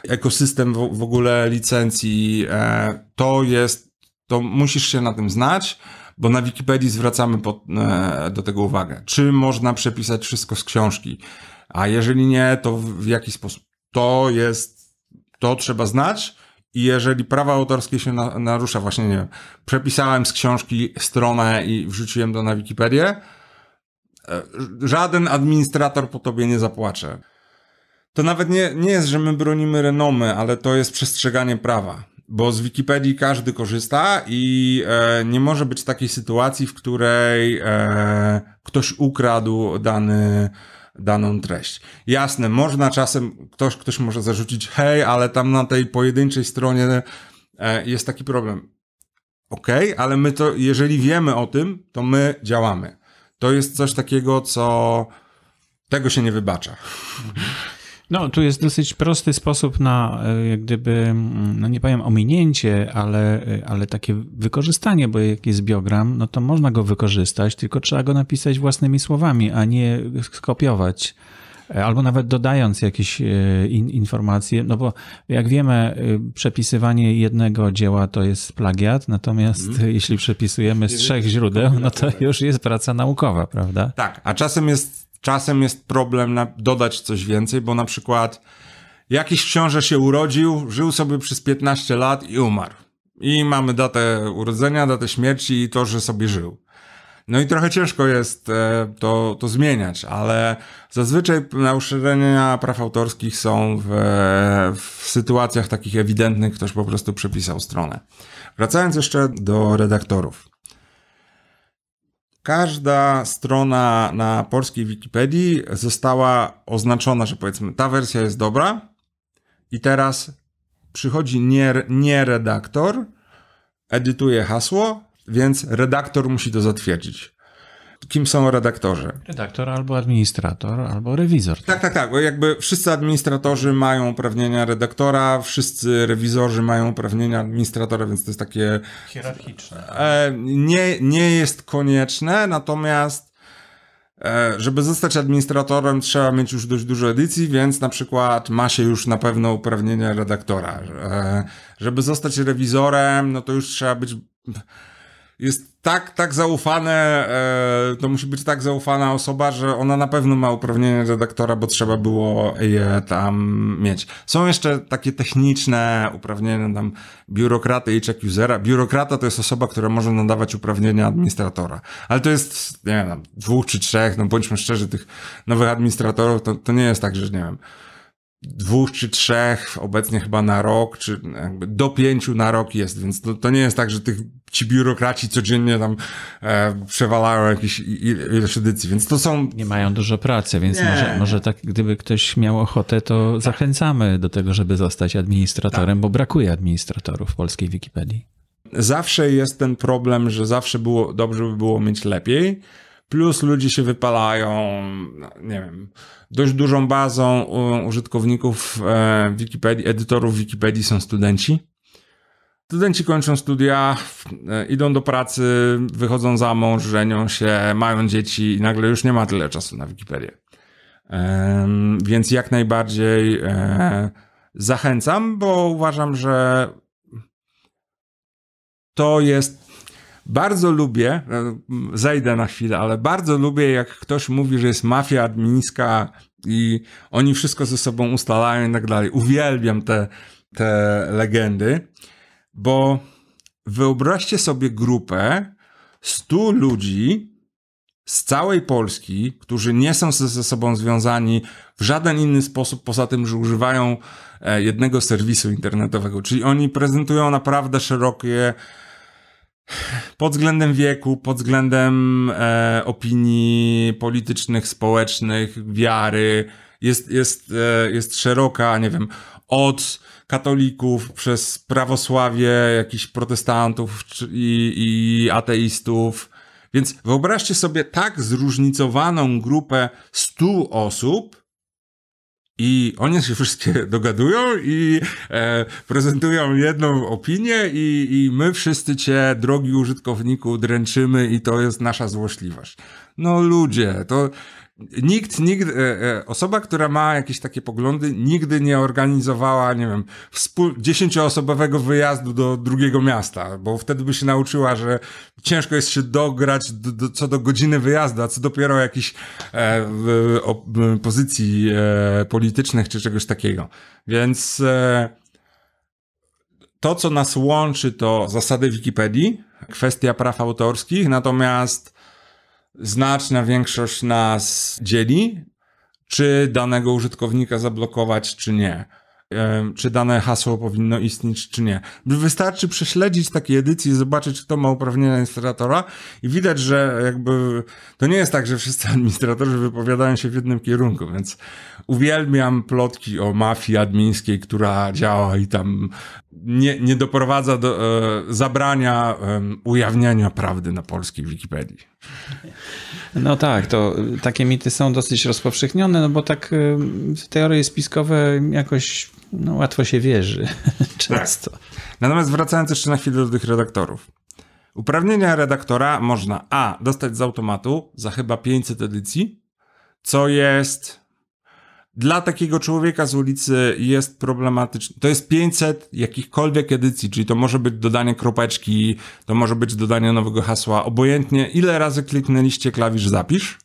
ekosystem w, w ogóle licencji, e, to jest, to musisz się na tym znać, bo na Wikipedii zwracamy pod, e, do tego uwagę. Czy można przepisać wszystko z książki? A jeżeli nie, to w, w jaki sposób? To jest, to trzeba znać i jeżeli prawa autorskie się na, narusza, właśnie nie wiem, przepisałem z książki stronę i wrzuciłem to na Wikipedię, e, żaden administrator po tobie nie zapłacze. To nawet nie, nie jest, że my bronimy renomy, ale to jest przestrzeganie prawa. Bo z Wikipedii każdy korzysta i e, nie może być takiej sytuacji, w której e, ktoś ukradł dany, daną treść. Jasne, można czasem, ktoś, ktoś może zarzucić, hej, ale tam na tej pojedynczej stronie e, jest taki problem. Okej, okay, ale my to, jeżeli wiemy o tym, to my działamy. To jest coś takiego, co tego się nie wybacza. Mhm. No, tu jest dosyć prosty sposób na, e, jak gdyby, mm, no nie powiem ominięcie, ale, e, ale takie wykorzystanie, bo jak jest biogram, no to można go wykorzystać, tylko trzeba go napisać własnymi słowami, a nie skopiować e, albo nawet dodając jakieś informacje, no bo jak wiemy, przepisywanie jednego dzieła to jest plagiat, natomiast mm. jeśli przepisujemy z trzech źródeł, no to już jest praca naukowa, prawda? Tak, a czasem jest Czasem jest problem dodać coś więcej, bo na przykład jakiś książę się urodził, żył sobie przez 15 lat i umarł. I mamy datę urodzenia, datę śmierci i to, że sobie żył. No i trochę ciężko jest e, to, to zmieniać, ale zazwyczaj naruszenia praw autorskich są w, w sytuacjach takich ewidentnych, ktoś po prostu przepisał stronę. Wracając jeszcze do redaktorów każda strona na polskiej Wikipedii została oznaczona, że powiedzmy ta wersja jest dobra i teraz przychodzi nie, nie redaktor, edytuje hasło, więc redaktor musi to zatwierdzić kim są redaktorzy. Redaktor albo administrator, albo rewizor. Tak, tak, tak, bo jakby wszyscy administratorzy mają uprawnienia redaktora, wszyscy rewizorzy mają uprawnienia administratora, więc to jest takie... Hierarchiczne. E, nie, nie jest konieczne, natomiast e, żeby zostać administratorem, trzeba mieć już dość dużo edycji, więc na przykład ma się już na pewno uprawnienia redaktora. E, żeby zostać rewizorem, no to już trzeba być jest tak, tak zaufane, e, to musi być tak zaufana osoba, że ona na pewno ma uprawnienia redaktora, bo trzeba było je tam mieć. Są jeszcze takie techniczne uprawnienia tam biurokraty i check usera. Biurokrata to jest osoba, która może nadawać uprawnienia administratora. Ale to jest, nie wiem, dwóch czy trzech, no bądźmy szczerzy, tych nowych administratorów, to, to nie jest tak, że nie wiem dwóch czy trzech, obecnie chyba na rok, czy do pięciu na rok jest, więc to, to, nie jest tak, że tych ci biurokraci codziennie tam e, przewalają jakieś ilość edycji, więc to są... Nie mają dużo pracy, więc może, może tak, gdyby ktoś miał ochotę, to tak. zachęcamy do tego, żeby zostać administratorem, tak. bo brakuje administratorów w polskiej Wikipedii. Zawsze jest ten problem, że zawsze było, dobrze by było mieć lepiej, plus ludzie się wypalają, nie wiem, dość dużą bazą użytkowników e, Wikipedii, edytorów Wikipedii są studenci. Studenci kończą studia, e, idą do pracy, wychodzą za mąż, żenią się, mają dzieci i nagle już nie ma tyle czasu na Wikipedię. Więc jak najbardziej e, zachęcam, bo uważam, że to jest bardzo lubię, e, zajdę na chwilę, ale bardzo lubię, jak ktoś mówi, że jest mafia admińska i oni wszystko ze sobą ustalają i tak dalej. Uwielbiam te, te legendy, bo wyobraźcie sobie grupę 100 ludzi z całej Polski, którzy nie są ze sobą związani w żaden inny sposób, poza tym, że używają e, jednego serwisu internetowego. Czyli oni prezentują naprawdę szerokie pod względem wieku, pod względem e, opinii politycznych, społecznych, wiary, jest, jest, e, jest szeroka, nie wiem, od katolików przez prawosławie, jakichś protestantów i, i ateistów. Więc wyobraźcie sobie tak zróżnicowaną grupę stu osób, i oni się wszystkie dogadują i e, prezentują jedną opinię i, i my wszyscy cię, drogi użytkowniku, dręczymy i to jest nasza złośliwość. No ludzie, to Nikt, nikt, e, e, osoba, która ma jakieś takie poglądy, nigdy nie organizowała, nie wiem, dziesięcioosobowego wyjazdu do drugiego miasta, bo wtedy by się nauczyła, że ciężko jest się dograć do, do, co do godziny wyjazdu, a co dopiero jakichś e, o, pozycji e, politycznych czy czegoś takiego. Więc e, to, co nas łączy, to zasady Wikipedii, kwestia praw autorskich, natomiast znaczna większość nas dzieli, czy danego użytkownika zablokować, czy nie. Czy dane hasło powinno istnieć, czy nie. Wystarczy prześledzić takie edycje i zobaczyć, kto ma uprawnienia administratora, i widać, że jakby to nie jest tak, że wszyscy administratorzy wypowiadają się w jednym kierunku, więc Uwielbiam plotki o mafii admińskiej, która działa i tam nie, nie doprowadza do e, zabrania e, ujawniania prawdy na polskiej Wikipedii. No tak, to takie mity są dosyć rozpowszechnione, no bo tak e, w teorie spiskowe jakoś no, łatwo się wierzy tak. często. Tak. Natomiast wracając jeszcze na chwilę do tych redaktorów. Uprawnienia redaktora można A dostać z automatu za chyba 500 edycji, co jest dla takiego człowieka z ulicy jest problematyczne. To jest 500 jakichkolwiek edycji, czyli to może być dodanie kropeczki, to może być dodanie nowego hasła, obojętnie ile razy kliknęliście klawisz zapisz.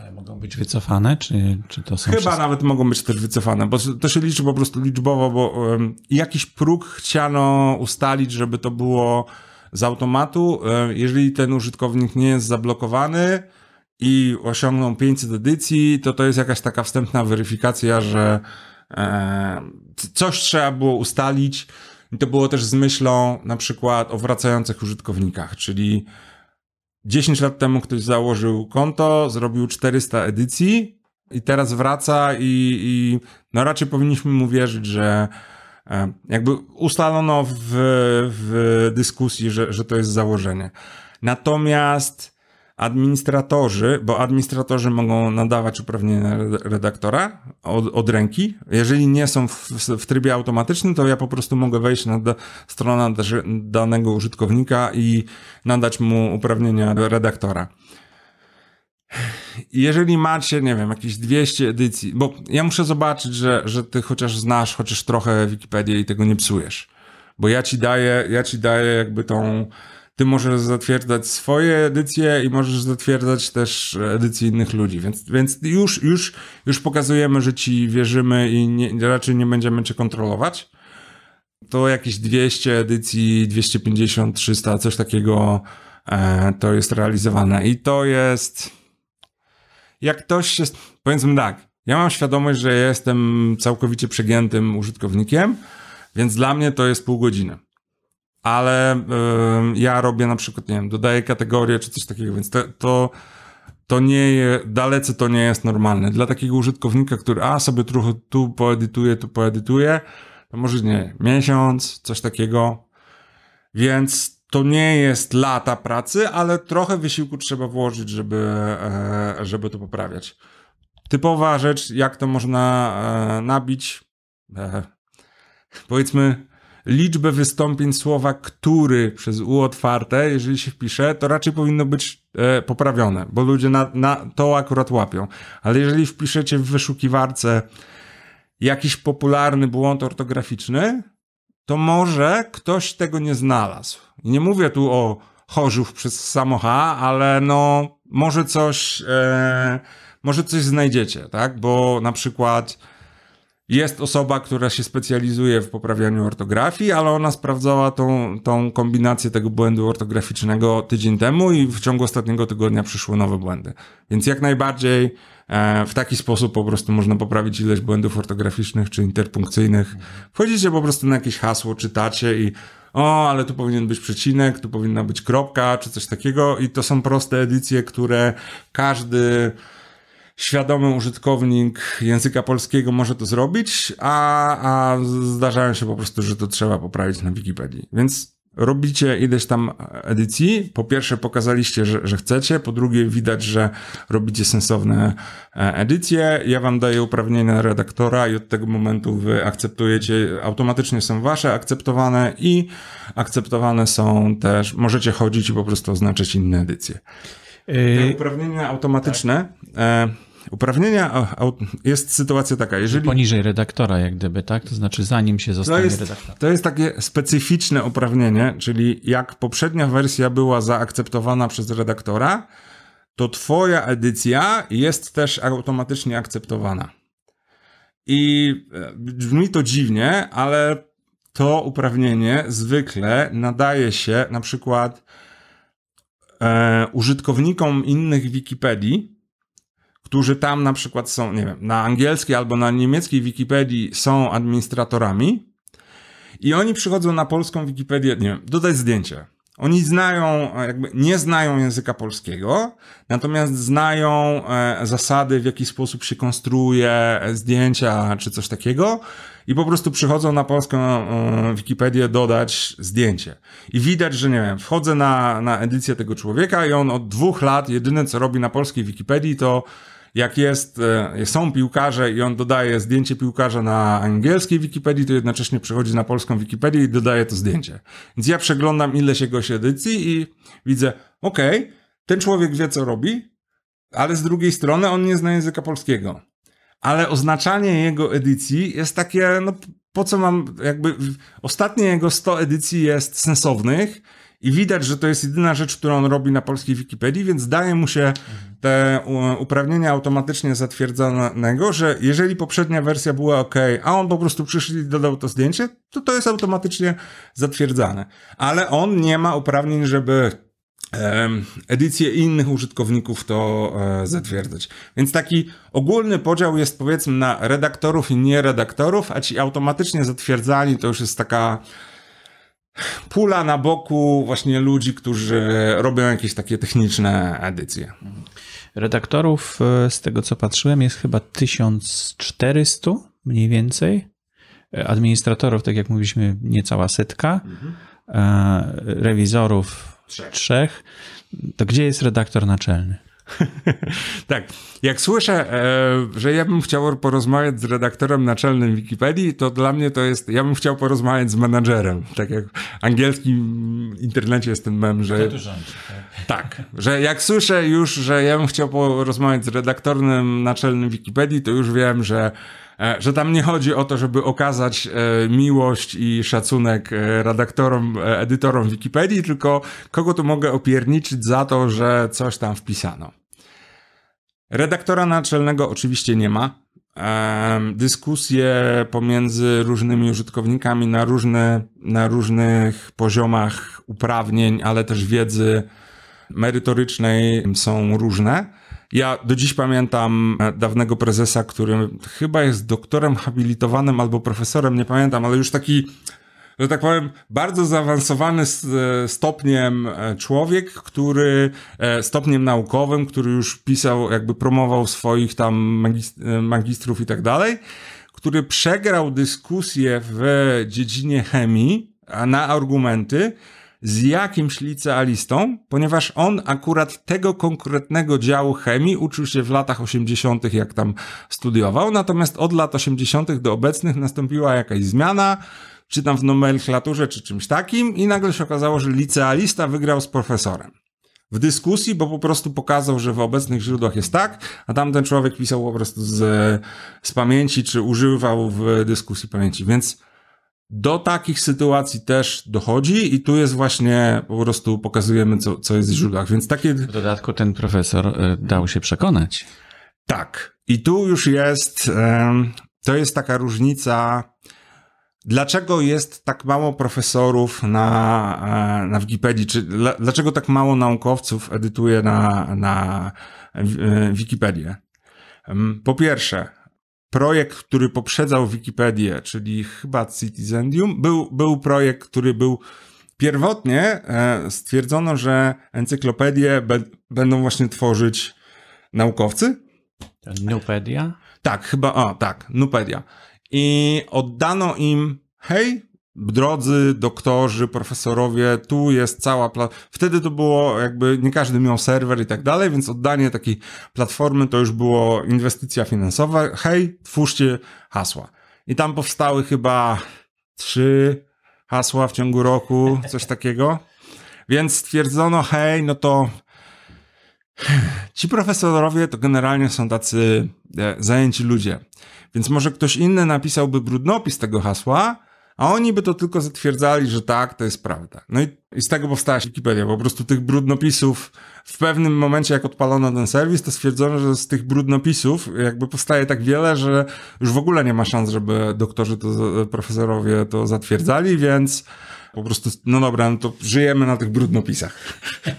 Ale mogą być wycofane, czy, czy to są Chyba wszystko? nawet mogą być też wycofane, bo to się liczy po prostu liczbowo, bo um, jakiś próg chciano ustalić, żeby to było z automatu. Um, jeżeli ten użytkownik nie jest zablokowany, i osiągną 500 edycji, to to jest jakaś taka wstępna weryfikacja, że e, coś trzeba było ustalić. I to było też z myślą na przykład o wracających użytkownikach, czyli 10 lat temu ktoś założył konto, zrobił 400 edycji i teraz wraca i, i no raczej powinniśmy mu wierzyć, że e, jakby ustalono w, w dyskusji, że, że to jest założenie. Natomiast administratorzy, bo administratorzy mogą nadawać uprawnienia redaktora od, od ręki. Jeżeli nie są w, w, trybie automatycznym, to ja po prostu mogę wejść na da, stronę danego użytkownika i nadać mu uprawnienia redaktora. Jeżeli macie, nie wiem, jakieś 200 edycji, bo ja muszę zobaczyć, że, że ty chociaż znasz chociaż trochę Wikipedię i tego nie psujesz. Bo ja ci daję, ja ci daję jakby tą, ty możesz zatwierdzać swoje edycje i możesz zatwierdzać też edycje innych ludzi, więc, więc już, już, już pokazujemy, że ci wierzymy i nie, raczej nie będziemy cię kontrolować. To jakieś 200 edycji, 250, 300, coś takiego e, to jest realizowane. I to jest. Jak ktoś się. Powiedzmy tak, ja mam świadomość, że jestem całkowicie przegiętym użytkownikiem, więc dla mnie to jest pół godziny ale y, ja robię na przykład, nie wiem, dodaję kategorię czy coś takiego, więc te, to, to nie jest, dalece to nie jest normalne. Dla takiego użytkownika, który a sobie trochę tu poedytuje, tu poedytuje, to może nie miesiąc, coś takiego. Więc to nie jest lata pracy, ale trochę wysiłku trzeba włożyć, żeby, e, żeby to poprawiać. Typowa rzecz, jak to można e, nabić. E, powiedzmy, liczbę wystąpień słowa który przez u otwarte, jeżeli się wpisze, to raczej powinno być e, poprawione, bo ludzie na, na to akurat łapią. Ale jeżeli wpiszecie w wyszukiwarce jakiś popularny błąd ortograficzny, to może ktoś tego nie znalazł. nie mówię tu o Chorzów przez samocha, ale no może coś, e, może coś znajdziecie, tak? Bo na przykład jest osoba, która się specjalizuje w poprawianiu ortografii, ale ona sprawdzała tą, tą kombinację tego błędu ortograficznego tydzień temu i w ciągu ostatniego tygodnia przyszły nowe błędy. Więc jak najbardziej e, w taki sposób po prostu można poprawić ilość błędów ortograficznych czy interpunkcyjnych. Wchodzicie po prostu na jakieś hasło, czytacie i o, ale tu powinien być przecinek, tu powinna być kropka czy coś takiego i to są proste edycje, które każdy świadomy użytkownik języka polskiego może to zrobić, a, a zdarzają się po prostu, że to trzeba poprawić na Wikipedii. Więc robicie ileś tam edycji. Po pierwsze pokazaliście, że, że, chcecie, po drugie widać, że robicie sensowne e, edycje. Ja wam daję uprawnienia redaktora i od tego momentu wy akceptujecie, automatycznie są wasze akceptowane i akceptowane są też, możecie chodzić i po prostu oznaczać inne edycje. Yy. Te uprawnienia automatyczne... Tak uprawnienia, jest sytuacja taka, jeżeli... Poniżej redaktora jak gdyby, tak? To znaczy zanim się zostanie to redaktorem. To jest takie specyficzne uprawnienie, czyli jak poprzednia wersja była zaakceptowana przez redaktora, to twoja edycja jest też automatycznie akceptowana. I e, brzmi to dziwnie, ale to uprawnienie zwykle nadaje się na przykład e, użytkownikom innych Wikipedii, którzy tam na przykład są, nie wiem, na angielskiej albo na niemieckiej Wikipedii są administratorami i oni przychodzą na polską Wikipedię, nie wiem, dodać zdjęcie. Oni znają, e, jakby nie znają języka polskiego, natomiast znają e, zasady, w jaki sposób się konstruuje e, zdjęcia czy coś takiego i po prostu przychodzą na polską Wikipedię dodać zdjęcie. I widać, że nie wiem, wchodzę na, na edycję tego człowieka i on od dwóch lat jedyne co robi na polskiej Wikipedii to jak jest, e, są piłkarze i on dodaje zdjęcie piłkarza na angielskiej Wikipedii, to jednocześnie przechodzi na polską Wikipedię i dodaje to zdjęcie. Więc ja przeglądam ileś jego edycji i widzę, okej, okay, ten człowiek wie co robi, ale z drugiej strony on nie zna języka polskiego. Ale oznaczanie jego edycji jest takie, no po co mam, jakby ostatnie jego 100 edycji jest sensownych, i widać, że to jest jedyna rzecz, którą on robi na polskiej Wikipedii, więc daje mu się te uprawnienia automatycznie zatwierdzonego, że jeżeli poprzednia wersja była ok, a on po prostu przyszedł i dodał to zdjęcie, to to jest automatycznie zatwierdzane. Ale on nie ma uprawnień, żeby edycje innych użytkowników to e, zatwierdzać. Więc taki ogólny podział jest powiedzmy na redaktorów i nieredaktorów, a ci automatycznie zatwierdzani to już jest taka pula na boku właśnie ludzi, którzy robią jakieś takie techniczne edycje. Redaktorów, e, z tego co patrzyłem, jest chyba 1400 mniej więcej. E, administratorów, tak jak mówiliśmy, niecała setka. Mhm. E, rewizorów trzech. trzech. To gdzie jest redaktor naczelny? tak, jak słyszę, e, że ja bym chciał porozmawiać z redaktorem naczelnym Wikipedii, to dla mnie to jest, ja bym chciał porozmawiać z menadżerem. Tak jak w angielskim internecie jest ten mem, że... To rządzi, tak? tak, że jak słyszę już, że ja bym chciał porozmawiać z redaktorem naczelnym Wikipedii, to już wiem, że E, że tam nie chodzi o to, żeby okazać e, miłość i szacunek e, redaktorom, edytorom Wikipedii, tylko kogo tu mogę opierniczyć za to, że coś tam wpisano. Redaktora naczelnego oczywiście nie ma. Dyskusje pomiędzy różnymi użytkownikami na, różne, na różnych poziomach uprawnień, ale też wiedzy merytorycznej są różne. Ja do dziś pamiętam e, dawnego prezesa, który chyba jest doktorem habilitowanym albo profesorem, nie pamiętam, ale już taki że tak powiem, bardzo zaawansowany e, stopniem e, człowiek, który stopniem naukowym, który już pisał, jakby promował swoich tam magistrów i tak dalej, który przegrał dyskusję w dziedzinie chemii na argumenty, z jakimś licealistą, ponieważ on akurat tego konkretnego działu chemii uczył się w latach 80., jak tam studiował. Natomiast od lat 80. do obecnych nastąpiła jakaś zmiana, czy tam w nomenklaturze, czy czymś takim, i nagle się okazało, że licealista wygrał z profesorem w dyskusji, bo po prostu pokazał, że w obecnych źródłach jest tak, a tamten człowiek pisał po prostu z, z pamięci, czy używał w dyskusji pamięci. Więc do takich sytuacji też dochodzi i tu jest właśnie, po prostu pokazujemy, co, co jest w źródłach, więc takie... W dodatku ten profesor e, dał się przekonać. Tak. I tu już jest, to jest taka różnica, dlaczego jest tak mało profesorów na, e, na Wikipedii, czy dlaczego tak mało naukowców edytuje na, na e, Wikipedię. Po pierwsze, projekt, który poprzedzał Wikipedię, czyli chyba Citizendium, był, był projekt, który był pierwotnie e, stwierdzono, że encyklopedię be, będą właśnie tworzyć naukowcy. Nupedia? Tak, chyba, o tak, Nupedia. I oddano im, hej, drodzy doktorzy, profesorowie, tu jest cała platforma. Wtedy to było jakby nie każdy miał serwer i tak dalej, więc oddanie takiej platformy to już było inwestycja finansowa. Hej, twórzcie hasła. I tam powstały chyba trzy hasła w ciągu roku, coś takiego. Więc stwierdzono, hej, no to ci profesorowie to generalnie są tacy e, zajęci ludzie. Więc może ktoś inny napisałby brudnopis tego hasła, a oni by to tylko zatwierdzali, że tak, to jest prawda. No i, i z tego powstała Wikipedia, po prostu tych brudnopisów w pewnym momencie jak odpalono ten serwis, to stwierdzono, że z tych brudnopisów jakby powstaje tak wiele, że już w ogóle nie ma szans, żeby doktorzy to, profesorowie to zatwierdzali, więc po prostu, no dobra, no to żyjemy na tych brudnopisach.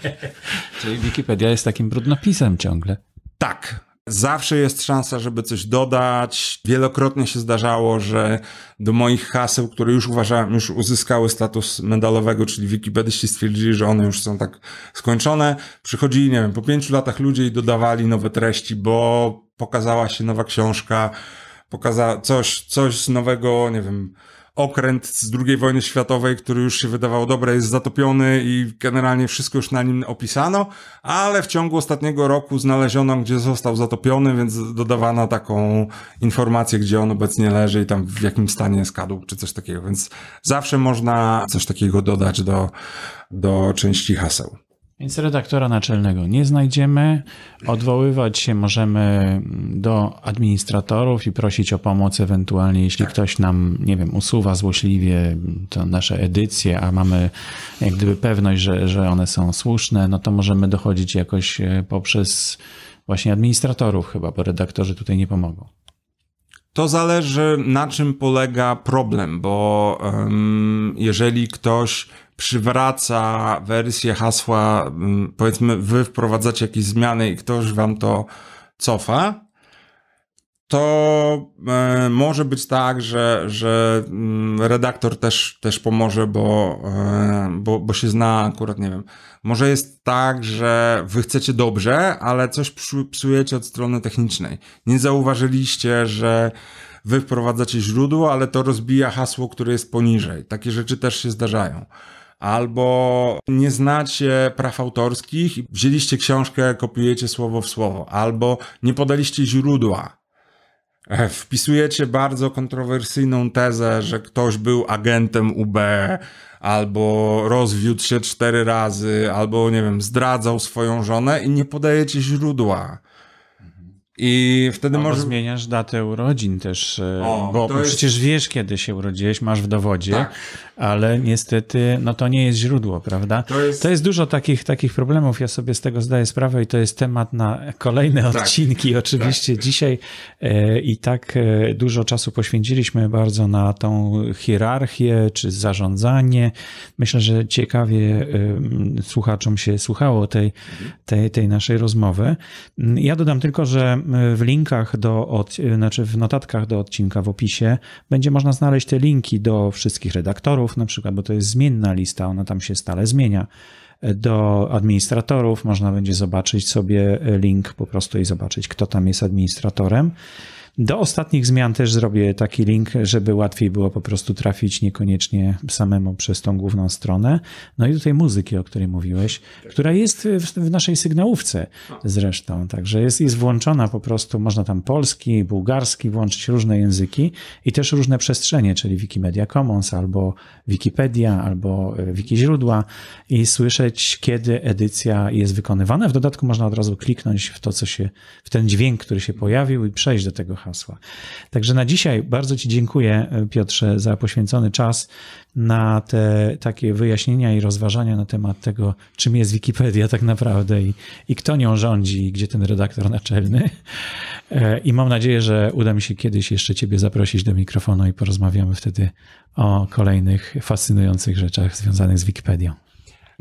Czyli Wikipedia jest takim brudnopisem ciągle. Tak, Zawsze jest szansa, żeby coś dodać. Wielokrotnie się zdarzało, że do moich haseł, które już uważałem, już uzyskały status medalowego, czyli wikipedyści stwierdzili, że one już są tak skończone, przychodzili, nie wiem, po pięciu latach ludzie i dodawali nowe treści, bo pokazała się nowa książka, pokazała coś, coś nowego, nie wiem, okręt z II wojny światowej, który już się wydawał dobre, jest zatopiony i generalnie wszystko już na nim opisano, ale w ciągu ostatniego roku znaleziono, gdzie został zatopiony, więc dodawano taką informację, gdzie on obecnie leży i tam w jakim stanie skadł, czy coś takiego, więc zawsze można coś takiego dodać do, do części haseł. Więc redaktora naczelnego nie znajdziemy. Odwoływać się możemy do administratorów i prosić o pomoc ewentualnie, jeśli tak. ktoś nam, nie wiem, usuwa złośliwie to nasze edycje, a mamy jak gdyby pewność, że, że one są słuszne, no to możemy dochodzić jakoś e, poprzez właśnie administratorów chyba, bo redaktorzy tutaj nie pomogą. To zależy na czym polega problem, bo um, jeżeli ktoś przywraca wersję hasła, mm, powiedzmy, wy wprowadzacie jakieś zmiany i ktoś wam to cofa, to e, może być tak, że, że mm, redaktor też, też pomoże, bo, e, bo, bo się zna akurat, nie wiem. Może jest tak, że wy chcecie dobrze, ale coś psujecie od strony technicznej. Nie zauważyliście, że wy wprowadzacie źródło, ale to rozbija hasło, które jest poniżej. Takie rzeczy też się zdarzają albo nie znacie praw autorskich, wzięliście książkę, kopiujecie słowo w słowo, albo nie podaliście źródła. E, wpisujecie bardzo kontrowersyjną tezę, że ktoś był agentem UB, albo rozwiódł się cztery razy, albo nie wiem, zdradzał swoją żonę i nie podajecie źródła. I wtedy Albo może... zmieniasz datę urodzin też, e, o, bo przecież wiesz, kiedy się urodziłeś, masz w dowodzie, tak ale niestety no to nie jest źródło, prawda? To jest, to jest dużo takich, takich problemów, ja sobie z tego zdaję sprawę i to jest temat na kolejne tak. odcinki. Tak, Oczywiście tak. dzisiaj e, i tak e, dużo czasu poświęciliśmy bardzo na tą hierarchię czy zarządzanie. Myślę, że ciekawie e, słuchaczom się słuchało tej, tej, tej naszej rozmowy. Mm, ja dodam tylko, że w linkach do, od, znaczy w notatkach do odcinka w opisie będzie można znaleźć te linki do wszystkich redaktorów, dyrektorów, na przykład, bo to jest zmienna lista, ona tam się stale zmienia. Do administratorów można będzie zobaczyć sobie link po prostu i zobaczyć, kto tam jest administratorem. Do ostatnich zmian też zrobię taki link, żeby łatwiej było po prostu trafić niekoniecznie samemu przez tą główną stronę. No i tutaj muzyki, o której mówiłeś, która jest w, w, naszej sygnałówce zresztą, także jest, jest włączona po prostu, można tam polski, bułgarski włączyć, różne języki i też różne przestrzenie, czyli Wikimedia Commons albo Wikipedia, albo e, Wiki źródła i słyszeć, kiedy edycja jest wykonywana. W dodatku można od razu kliknąć w to, co się, w ten dźwięk, który się pojawił i przejść do tego hasła. Także na dzisiaj bardzo Ci dziękuję, Piotrze, za poświęcony czas na te takie wyjaśnienia i rozważania na temat tego, czym jest Wikipedia tak naprawdę i, i kto nią rządzi i gdzie ten redaktor naczelny. E, I mam nadzieję, że uda mi się kiedyś jeszcze Ciebie zaprosić do mikrofonu i porozmawiamy wtedy o kolejnych fascynujących rzeczach związanych z Wikipedią.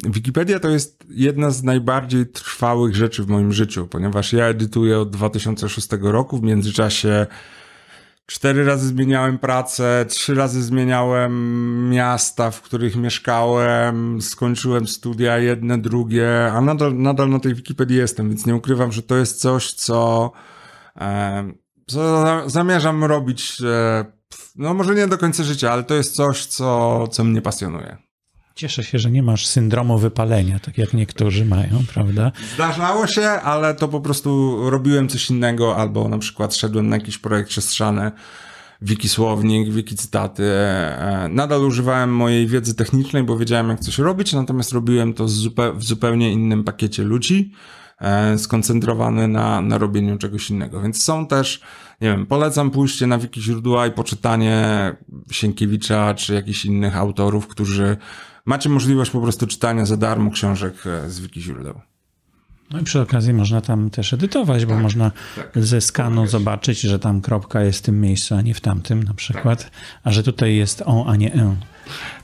Wikipedia to jest jedna z najbardziej trwałych rzeczy w moim życiu, ponieważ ja edytuję od 2006 roku. W międzyczasie cztery razy zmieniałem pracę, trzy razy zmieniałem miasta, w których mieszkałem, skończyłem studia jedne, drugie, a nadal, nadal na tej Wikipedii jestem, więc nie ukrywam, że to jest coś, co, co zamierzam robić. E, no, może nie do końca życia, ale to jest coś, co, co mnie pasjonuje. Cieszę się, że nie masz syndromu wypalenia, tak jak niektórzy mają, prawda? Zdarzało się, ale to po prostu robiłem coś innego, albo na przykład szedłem na jakiś projekt przestrzany, wiki słownik, wiki cytaty. E, e, nadal używałem mojej wiedzy technicznej, bo wiedziałem jak coś robić, natomiast robiłem to w zupełnie innym pakiecie ludzi, e, skoncentrowany na, na robieniu czegoś innego. Więc są też, nie wiem, polecam pójście na wiki źródła i poczytanie Sienkiewicza czy jakichś innych autorów, którzy macie możliwość po prostu czytania za darmo książek e, z wiki źródeł. No i przy okazji można tam też edytować, bo tak, można tak, ze skanu zobaczyć, że tam kropka jest w tym miejscu, a nie w tamtym na przykład, tak. a że tutaj jest on, a nie en.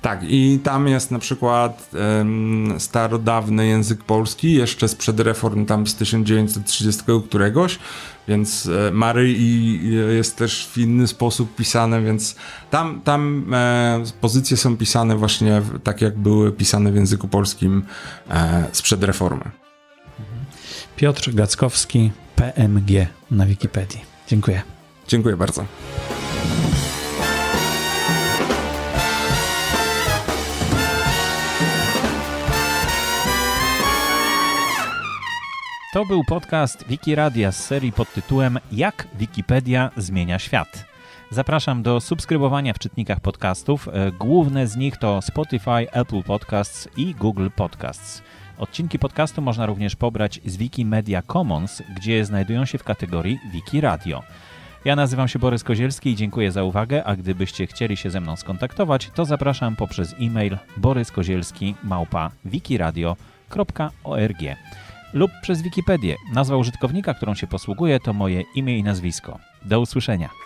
Tak, i tam jest na przykład starodawny język polski, jeszcze sprzed reform tam z 1930 któregoś, więc e, Maryi e, jest też w inny sposób pisane, więc tam, tam e, pozycje są pisane właśnie w, tak, jak były pisane w języku polskim e, sprzed reformy. Piotr Gackowski, PMG na Wikipedii. Dziękuję. Dziękuję bardzo. To był podcast Wikiradia z serii pod tytułem Jak Wikipedia zmienia świat. Zapraszam do subskrybowania w czytnikach podcastów. E, główne z nich to Spotify, Apple Podcasts i Google Podcasts. Odcinki podcastu można również pobrać z Wikimedia Commons, gdzie znajdują się w kategorii Wikiradio. Ja nazywam się Borys Kozielski i dziękuję za uwagę, a gdybyście chcieli się ze mną skontaktować, to zapraszam poprzez e-mail boryskozielski małpa wikiradio.org lub przez Wikipedię. Nazwa użytkownika, którą się posługuje, to moje imię i nazwisko. Do usłyszenia.